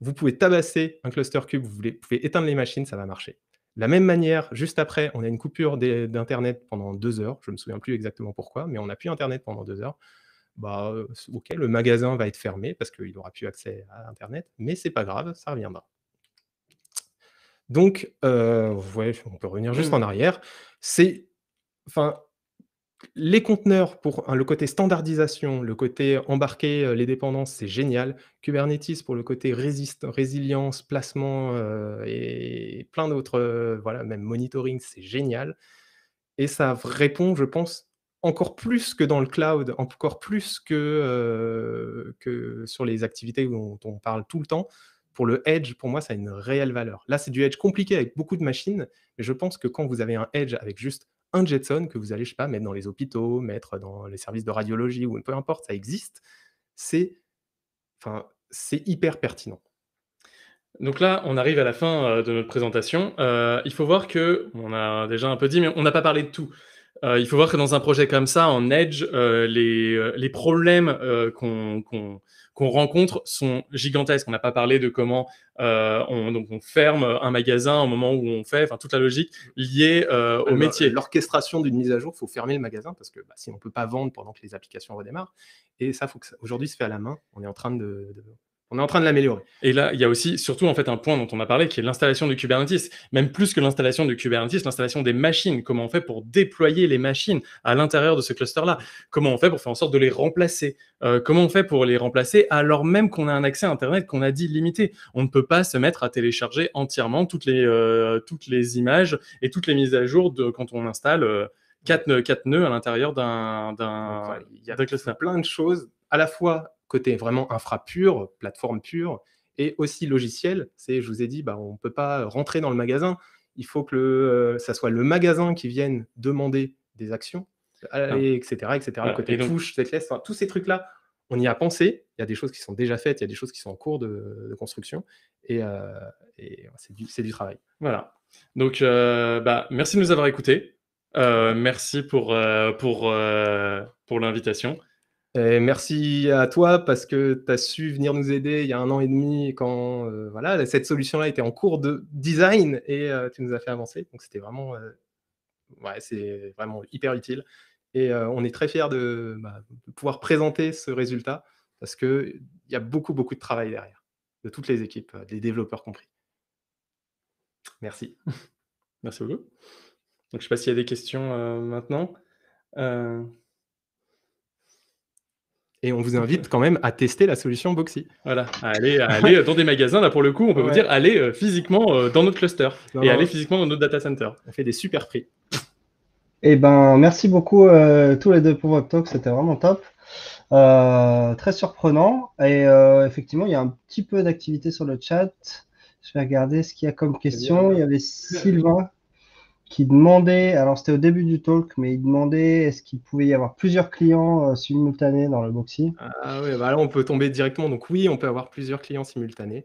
vous pouvez tabasser un cluster cube, vous pouvez éteindre les machines, ça va marcher. De la même manière, juste après, on a une coupure d'Internet pendant deux heures. Je ne me souviens plus exactement pourquoi, mais on n'a plus Internet pendant deux heures. Bah, ok, le magasin va être fermé parce qu'il n'aura plus accès à Internet, mais c'est pas grave, ça reviendra. Donc, euh, voyez on peut revenir juste mmh. en arrière. C'est, enfin, les conteneurs pour hein, le côté standardisation, le côté embarquer les dépendances, c'est génial. Kubernetes pour le côté résilience, placement et plein d'autres, voilà, même monitoring, c'est génial. Et ça répond, je pense, encore plus que dans le cloud, encore plus que, euh, que sur les activités dont on parle tout le temps, pour le edge, pour moi, ça a une réelle valeur. Là, c'est du edge compliqué avec beaucoup de machines, mais je pense que quand vous avez un edge avec juste un Jetson que vous allez, je sais pas, mettre dans les hôpitaux, mettre dans les services de radiologie ou peu importe, ça existe, c'est enfin, hyper pertinent. Donc là, on arrive à la fin euh, de notre présentation. Euh, il faut voir que, on a déjà un peu dit, mais on n'a pas parlé de tout. Euh, il faut voir que dans un projet comme ça, en Edge, euh, les, euh, les, problèmes qu'on rencontre sont gigantesques. On n'a pas parlé de comment on, donc on ferme un magasin au moment où on fait, enfin toute la logique liée au métier. L'orchestration d'une mise à jour, il faut fermer le magasin parce que bah, si on ne peut pas vendre pendant que les applications redémarrent, et ça, faut que aujourd'hui, se fait à la main. On est en train de on est en train de l'améliorer. Et là, il y a aussi, surtout, en fait, un point dont on a parlé, qui est l'installation du Kubernetes. Même plus que l'installation du Kubernetes, l'installation des machines. Comment on fait pour déployer les machines à l'intérieur de ce cluster-là Comment on fait pour faire en sorte de les remplacer euh, Comment on fait pour les remplacer alors même qu'on a un accès à Internet qu'on a dit limité On ne peut pas se mettre à télécharger entièrement toutes les, euh, toutes les images et toutes les mises à jour de, quand on installe euh, quatre, quatre nœuds à l'intérieur d'un cluster. Il y a plein de choses à la fois côté vraiment infra pur, plateforme pure, et aussi logiciel. C'est, je vous ai dit, bah, on ne peut pas rentrer dans le magasin. Il faut que le, euh, ça soit le magasin qui vienne demander des actions, etc., euh, ah. etc. côté touche, donc... tous ces trucs-là, on y a pensé. Il y a des choses qui sont déjà faites, il y a des choses qui sont en cours de, construction, et, euh, c'est du, travail. Voilà. Donc, bah, merci de nous avoir écoutés. merci pour, pour, pour l'invitation merci à toi parce que tu as su venir nous aider il y a un an et demi quand euh, voilà, cette solution-là était en cours de design et euh, tu nous as fait avancer. Donc c'était vraiment, euh, ouais, c'est vraiment hyper utile. Et on est très fiers bah, de, pouvoir présenter ce résultat parce qu'il y a beaucoup, beaucoup de travail derrière, de toutes les équipes, des développeurs compris. Merci. Merci beaucoup. Donc, je ne sais pas s'il y a des questions maintenant. Et on vous invite quand même à tester la solution Boxy. Voilà, allez, aller euh, dans des magasins, là pour le coup, on peut vous dire, allez euh, physiquement euh, dans notre cluster et allez physiquement dans notre data center. On fait des super prix. Eh ben, merci beaucoup tous les deux pour votre talk, c'était vraiment top. très surprenant. Et effectivement, il y a un petit peu d'activité sur le chat. Je vais regarder ce qu'il y a comme question. Hein. Il y avait Sylvain qui demandait, alors c'était au début du talk, mais il demandait est-ce qu'il pouvait y avoir plusieurs clients euh, simultanés dans le boxy Ah oui, bah là on peut tomber directement. Donc oui, on peut avoir plusieurs clients simultanés.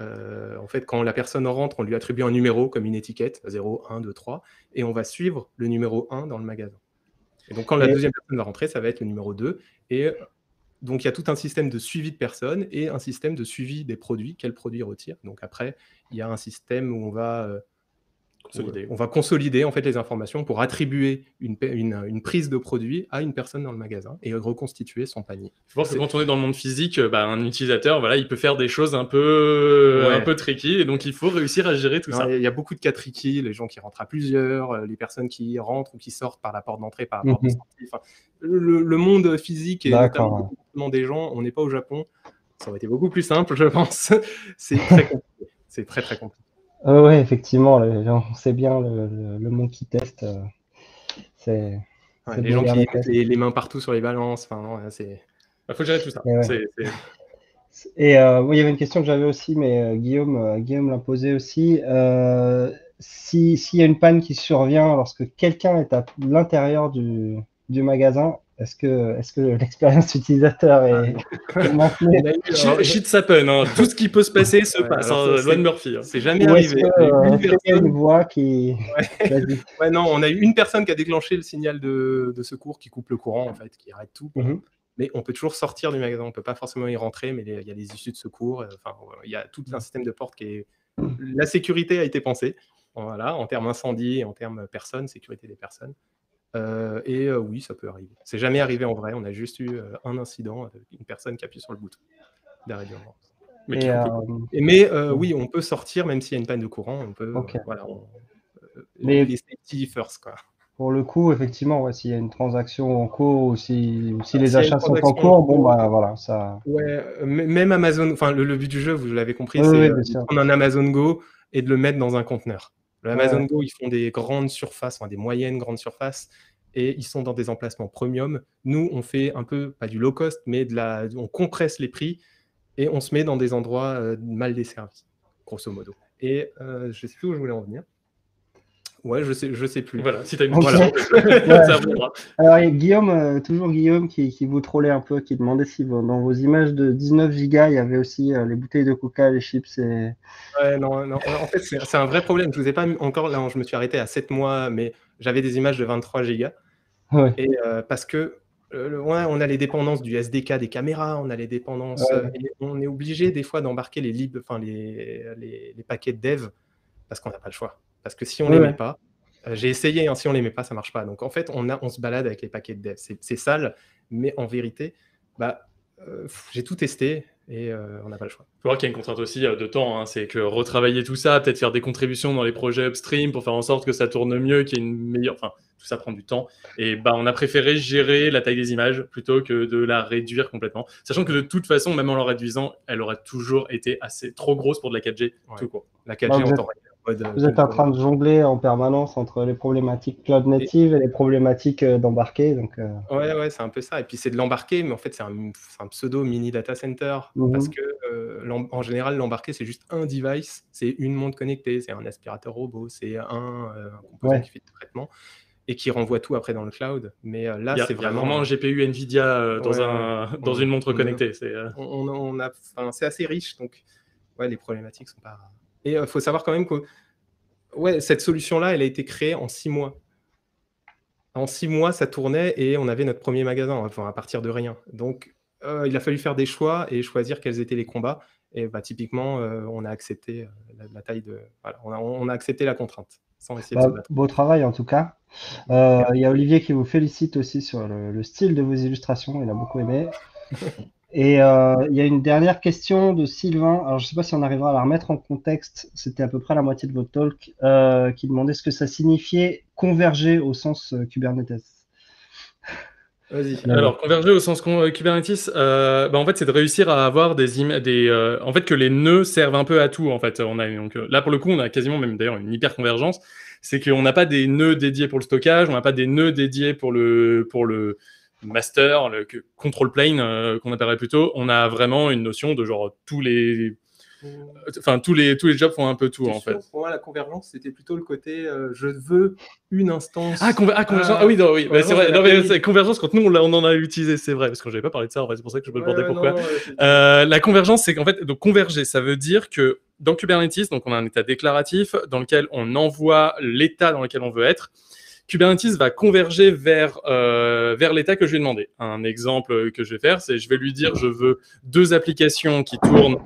Euh, en fait, quand la personne rentre, on lui attribue un numéro comme une étiquette, 0, 1, 2, 3, et on va suivre le numéro 1 dans le magasin. Et donc quand la deuxième personne va rentrer, ça va être le numéro 2. Et euh, donc il y a tout un système de suivi de personnes et un système de suivi des produits, quels produits retire. Donc après, il y a un système où on va... On va consolider en fait les informations pour attribuer une, prise de produit à une personne dans le magasin et reconstituer son panier. Je pense que quand on est dans le monde physique, euh, bah, un utilisateur, voilà, il peut faire des choses un peu, euh, un peu tricky et donc il faut réussir à gérer tout ça. Il y a beaucoup de cas tricky, les gens qui rentrent à plusieurs, euh, les personnes qui rentrent ou qui sortent par la porte d'entrée, par la porte de mhm. sortie. le, monde physique et notamment des gens, on n'est pas au Japon, ça aurait été beaucoup plus simple, je pense. C'est très compliqué oui, effectivement, on sait bien le, le, qui monkey test. Euh, c'est, les gens qui mettent les, mains partout sur les balances. Enfin, Il bah, faut gérer tout ça. Et, euh, oui, il y avait une question que j'avais aussi, mais euh, Guillaume, Guillaume posé aussi. S'il y a une panne qui survient lorsque quelqu'un est à l'intérieur du magasin, est-ce que, l'expérience utilisateur est, ah. maintenue hein. tout ce qui peut se passer se passe, hein, loin de Murphy, hein. c'est jamais arrivé. Euh, une, personne... une qui... non, on a eu une personne qui a déclenché le signal de, secours qui coupe le courant, en fait, qui arrête tout. Mhm. Mais on peut toujours sortir du magasin, on ne peut pas forcément y rentrer, mais il y a des issues de secours, euh, enfin, il y a tout un système de portes qui est... Mhm. La sécurité a été pensée, voilà, en termes incendie, en termes personnes, sécurité des personnes. Euh, et euh, oui, ça peut arriver. C'est jamais arrivé en vrai. On a juste eu euh, un incident avec une personne qui a appuie sur le bouton d'arrêt d'urgence. Mais, mais oui, on peut sortir même s'il y a une panne de courant. On peut. les safety first, Pour le coup, effectivement, ouais, s'il y a une transaction en cours ou si, les achats sont en cours, bon, bah, voilà, ça. même Amazon, enfin, le, but du jeu, vous l'avez compris, c'est de prendre un Amazon Go et de le mettre dans un conteneur. Amazon Go, ils font des grandes surfaces, des moyennes grandes surfaces, et ils sont dans des emplacements premium. Nous, on fait un peu, pas du low cost, mais de la, on compresse les prix et on se met dans des endroits euh, mal desservis, grosso modo. Et euh, je sais plus où je voulais en venir. Ouais, je sais, je sais plus. Voilà, si tu as une voilà. Alors, il y a Guillaume, euh, toujours Guillaume, qui, vous trollait un peu, qui demandait si dans vos images de 19 gigas, il y avait aussi euh, les bouteilles de coca, les chips et. Ouais, non, non. En fait, c'est un vrai problème. Je vous ai pas encore là, je me suis arrêté à 7 mois, mais j'avais des images de 23 gigas. Ouais. Et euh, parce que. on a les dépendances du SDK des caméras, on a les dépendances. on est obligé des fois d'embarquer les enfin les, les, paquets de dev parce qu'on n'a pas le choix. Parce que si on ne les met pas, euh, j'ai essayé, hein, si on ne les met pas, ça ne marche pas. Donc en fait, on, a, on se balade avec les paquets de dev. C'est sale, mais en vérité, bah, euh, j'ai tout testé et euh, on n'a pas le choix. Il faut voir qu'il y a une contrainte aussi de temps, hein. c'est que retravailler tout ça, peut-être faire des contributions dans les projets upstream pour faire en sorte que ça tourne mieux, qu'il y ait une meilleure... Enfin, tout ça prend du temps. Et bah, on a préféré gérer la taille des images plutôt que de la réduire complètement. Sachant que de toute façon, même en la réduisant, elle aurait toujours été assez trop grosse pour de la 4G, tout La 4G en temps vous êtes en train de jongler en permanence entre les problématiques cloud native et, les problématiques euh, d'embarquer. Donc, euh. Ouais, ouais, c'est un peu ça. Et puis c'est de l'embarquer, mais en fait, c'est un, pseudo mini data center. Mhm. Parce que euh, en général, l'embarquer, c'est juste un device, c'est une montre connectée, c'est un aspirateur robot, c'est un, composant qui fait le traitement et qui renvoie tout après dans le cloud. Mais là, c'est vraiment... vraiment... un GPU NVIDIA dans, un, dans une montre connectée. C'est on, a, enfin, assez riche, donc ouais, les problématiques sont pas et il euh, faut savoir quand même que ouais, cette solution-là, elle a été créée en six mois. En six mois, ça tournait et on avait notre premier magasin, à partir de rien. Donc, euh, il a fallu faire des choix et choisir quels étaient les combats. Et bah, typiquement, euh, on a accepté la, taille de. on, a, accepté la contrainte. Sans bah, beau travail en tout cas. Il y a Olivier qui vous félicite aussi sur le, style de vos illustrations. Il a beaucoup aimé. Et euh, il y a une dernière question de Sylvain. Alors, je ne sais pas si on arrivera à la remettre en contexte. C'était à peu près la moitié de votre talk euh, qui demandait ce que ça signifiait converger au sens euh, Kubernetes. Vas-y. Alors, converger au sens Kubernetes, bah, en fait, c'est de réussir à avoir des, des en fait, que les nœuds servent un peu à tout. En fait, on a donc là pour le coup, on a quasiment même d'ailleurs une hyper convergence. C'est qu'on n'a pas des nœuds dédiés pour le stockage, on n'a pas des nœuds dédiés pour le pour le master, le control plane euh, qu'on appellerait plutôt, on a vraiment une notion de genre tous les Enfin, tous les, tous les jobs font un peu tout, en fait. Pour moi, la convergence, c'était plutôt le côté euh, je veux une instance. Ah, ah convergence, ah oui, oui. Bah, c'est vrai. Non, mais, convergence, quand nous, on, on, en a utilisé, c'est vrai, parce que je n'avais pas parlé de ça, en c'est pour ça que je me demandais pourquoi. Euh, la convergence, c'est qu'en fait, donc converger, ça veut dire que dans Kubernetes, donc on a un état déclaratif dans lequel on envoie l'état dans lequel on veut être. Kubernetes va converger vers, euh, vers l'état que je lui ai demandé. Un exemple que je vais faire, c'est je vais lui dire je veux deux applications qui tournent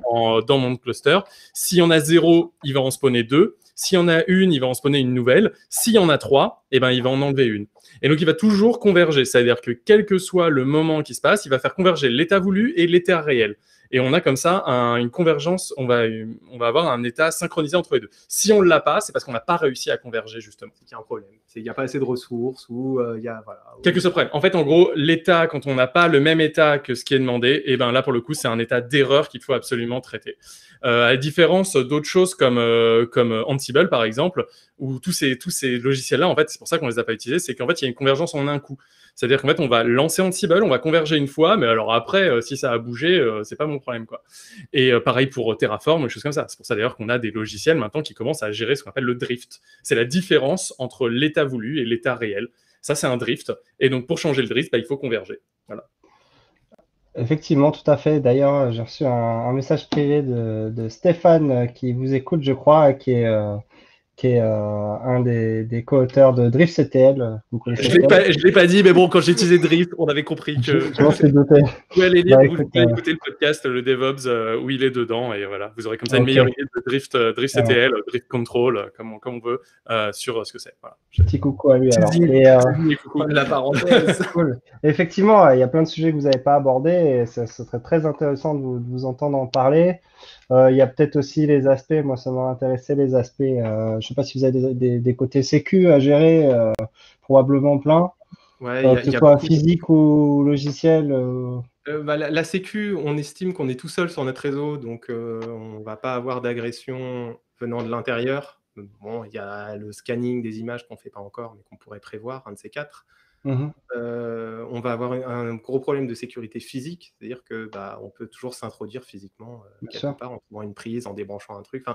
dans mon cluster. S'il y en a zéro, il va en spawner deux. S'il y en a une, il va en spawner une nouvelle. S'il y en a trois, eh ben, il va en enlever une. Et donc, il va toujours converger. C'est-à-dire que quel que soit le moment qui se passe, il va faire converger l'état voulu et l'état réel. Et on a comme ça une convergence, on va, on va avoir un état synchronisé entre les deux. Si on ne l'a pas, c'est parce qu'on n'a pas réussi à converger, justement. C'est y a un problème. Il n'y a pas assez de ressources ou euh, il y a. Voilà, Quel que soit le problème. En fait, en gros, l'état, quand on n'a pas le même état que ce qui est demandé, et eh ben là, pour le coup, c'est un état d'erreur qu'il faut absolument traiter. Euh, à la différence d'autres choses comme, euh, comme Ansible, par exemple, où tous ces, tous ces logiciels-là, en fait, c'est pour ça qu'on ne les a pas utilisés, c'est qu'en fait, il y a une convergence en un coup. C'est-à-dire qu'en fait, on va lancer Ansible, on va converger une fois, mais alors après, euh, si ça a bougé, ce euh, c'est pas mon problème. quoi. Et euh, pareil pour Terraform, des choses comme ça. C'est pour ça d'ailleurs qu'on a des logiciels maintenant qui commencent à gérer ce qu'on appelle le drift. C'est la différence entre l'état voulu et l'état réel. Ça, c'est un drift. Et donc, pour changer le drift, bah, il faut converger. Effectivement, tout à fait. D'ailleurs, j'ai reçu un, message privé de, de, Stéphane qui vous écoute, je crois, qui est qui est euh, un des, co-auteurs de Drift CTL. je ne l'ai pas dit, mais bon, quand j'ai utilisé Drift, on avait compris que. Je Vous allez lire, bah, vous euh, écouter le podcast, le DevOps, euh, où il est dedans, et voilà, vous aurez comme ça une meilleure idée de Drift, Drift CTL, Drift Control, comme on, veut, sur ce que c'est. Petit coucou à lui. la Effectivement, il y a plein de sujets que vous n'avez pas abordés, et ça, serait très intéressant de vous entendre en parler. Euh, il y a peut-être aussi les aspects, moi ça m'a intéressé les aspects, euh, je ne sais pas si vous avez des, côtés sécu à gérer, euh, probablement plein, ouais, a, que ce soit physique ou logiciel. Bah, la, Sécu, on estime qu'on est tout seul sur notre réseau, donc on ne va pas avoir d'agression venant de l'intérieur. Bon, il y a le scanning des images qu'on ne fait pas encore, mais qu'on pourrait prévoir, un de ces quatre. Mmh euh, on va avoir un, gros problème de sécurité physique, c'est-à-dire que bah, on peut toujours s'introduire physiquement euh, quelque part en trouvant une prise, en débranchant un truc.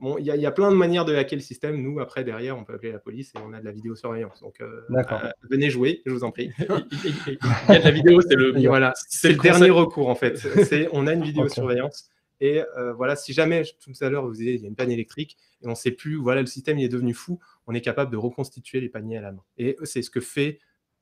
bon, il y, y, a plein de manières de hacker le système. Nous, après derrière, on peut appeler la police et on a de la vidéosurveillance. Donc, euh, bah, venez jouer, je vous en prie. il y a de la vidéo, c'est le voilà, c'est le, dernier recours en fait. C'est on a une vidéosurveillance. Et voilà, si jamais tout à l'heure vous disiez il y a une panne électrique et on ne sait plus, voilà, le système il est devenu fou, on est capable de reconstituer les paniers à la main. Et c'est ce que fait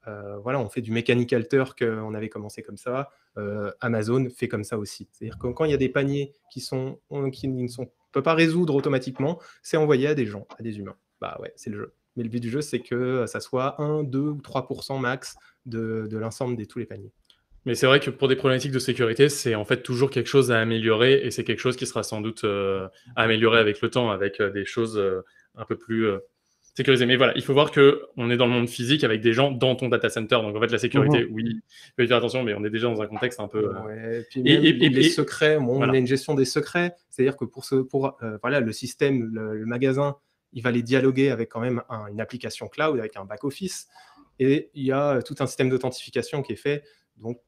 euh, voilà, on fait du mechanical turk, on avait commencé comme ça. Euh, Amazon fait comme ça aussi. C'est-à-dire que quand il y a des paniers qui sont, qui ne sont, peut pas résoudre automatiquement, c'est envoyé à des gens, à des humains. Bah ouais, c'est le jeu. Mais le but du jeu, c'est que euh, ça soit 1, 2 ou 3% max de, l'ensemble de tous les paniers. Mais c'est vrai que pour des problématiques de sécurité, c'est en fait toujours quelque chose à améliorer et c'est quelque chose qui sera sans doute amélioré avec le temps, avec des choses un peu plus sécurisé Mais voilà, il faut voir que on est dans le monde physique avec des gens dans ton data center. Donc en fait, la sécurité, mhm. oui, il faut faire attention, mais on est déjà dans un contexte un peu. Euh, et, puis les secrets, on a une gestion des secrets. C'est-à-dire que pour, ce, pour euh, voilà, le système, le, magasin, il va les dialoguer avec quand même une application cloud, avec un back-office. Et il y a euh, tout un système d'authentification qui est fait. Donc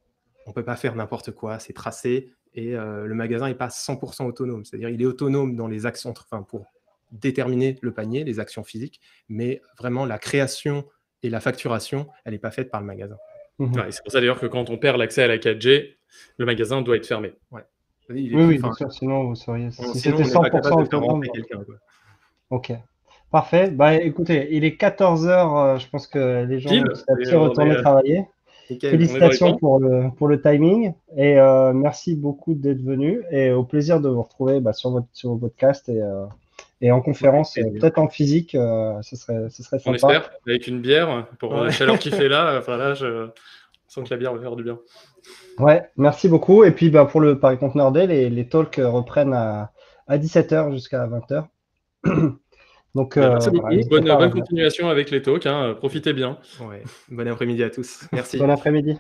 on peut pas faire n'importe quoi, c'est tracé. Et le magasin n'est pas 100% autonome. C'est-à-dire il est autonome dans les actions, enfin, pour déterminer le panier, les actions physiques, mais vraiment la création et la facturation, elle n'est pas faite par le magasin. Mhm. c'est pour ça d'ailleurs que quand on perd l'accès à la 4G, le magasin doit être fermé. oui, bien sûr, sinon vous seriez. si c'était 100% Ok. Parfait. Bah, écoutez, il est 14h, euh, je pense que les gens vont retourner travailler. Félicitations pour le, pour le timing et euh, merci beaucoup d'être venu et au plaisir de vous retrouver bah, sur, votre, sur et, euh, et en conférence, peut-être en physique, euh, ce, serait, ce serait sympa. On espère, avec une bière, pour la euh, chaleur qui fait là, enfin là, je sens que la bière va faire du bien. Ouais, merci beaucoup. Et puis bah, pour le Paris Conteneur Day, les, les, talks reprennent à, 17h jusqu'à 20h. Donc, euh, bonne, continuation avec les talks. Hein. Profitez bien. Ouais. Bon après-midi à tous. Merci. Bon après-midi.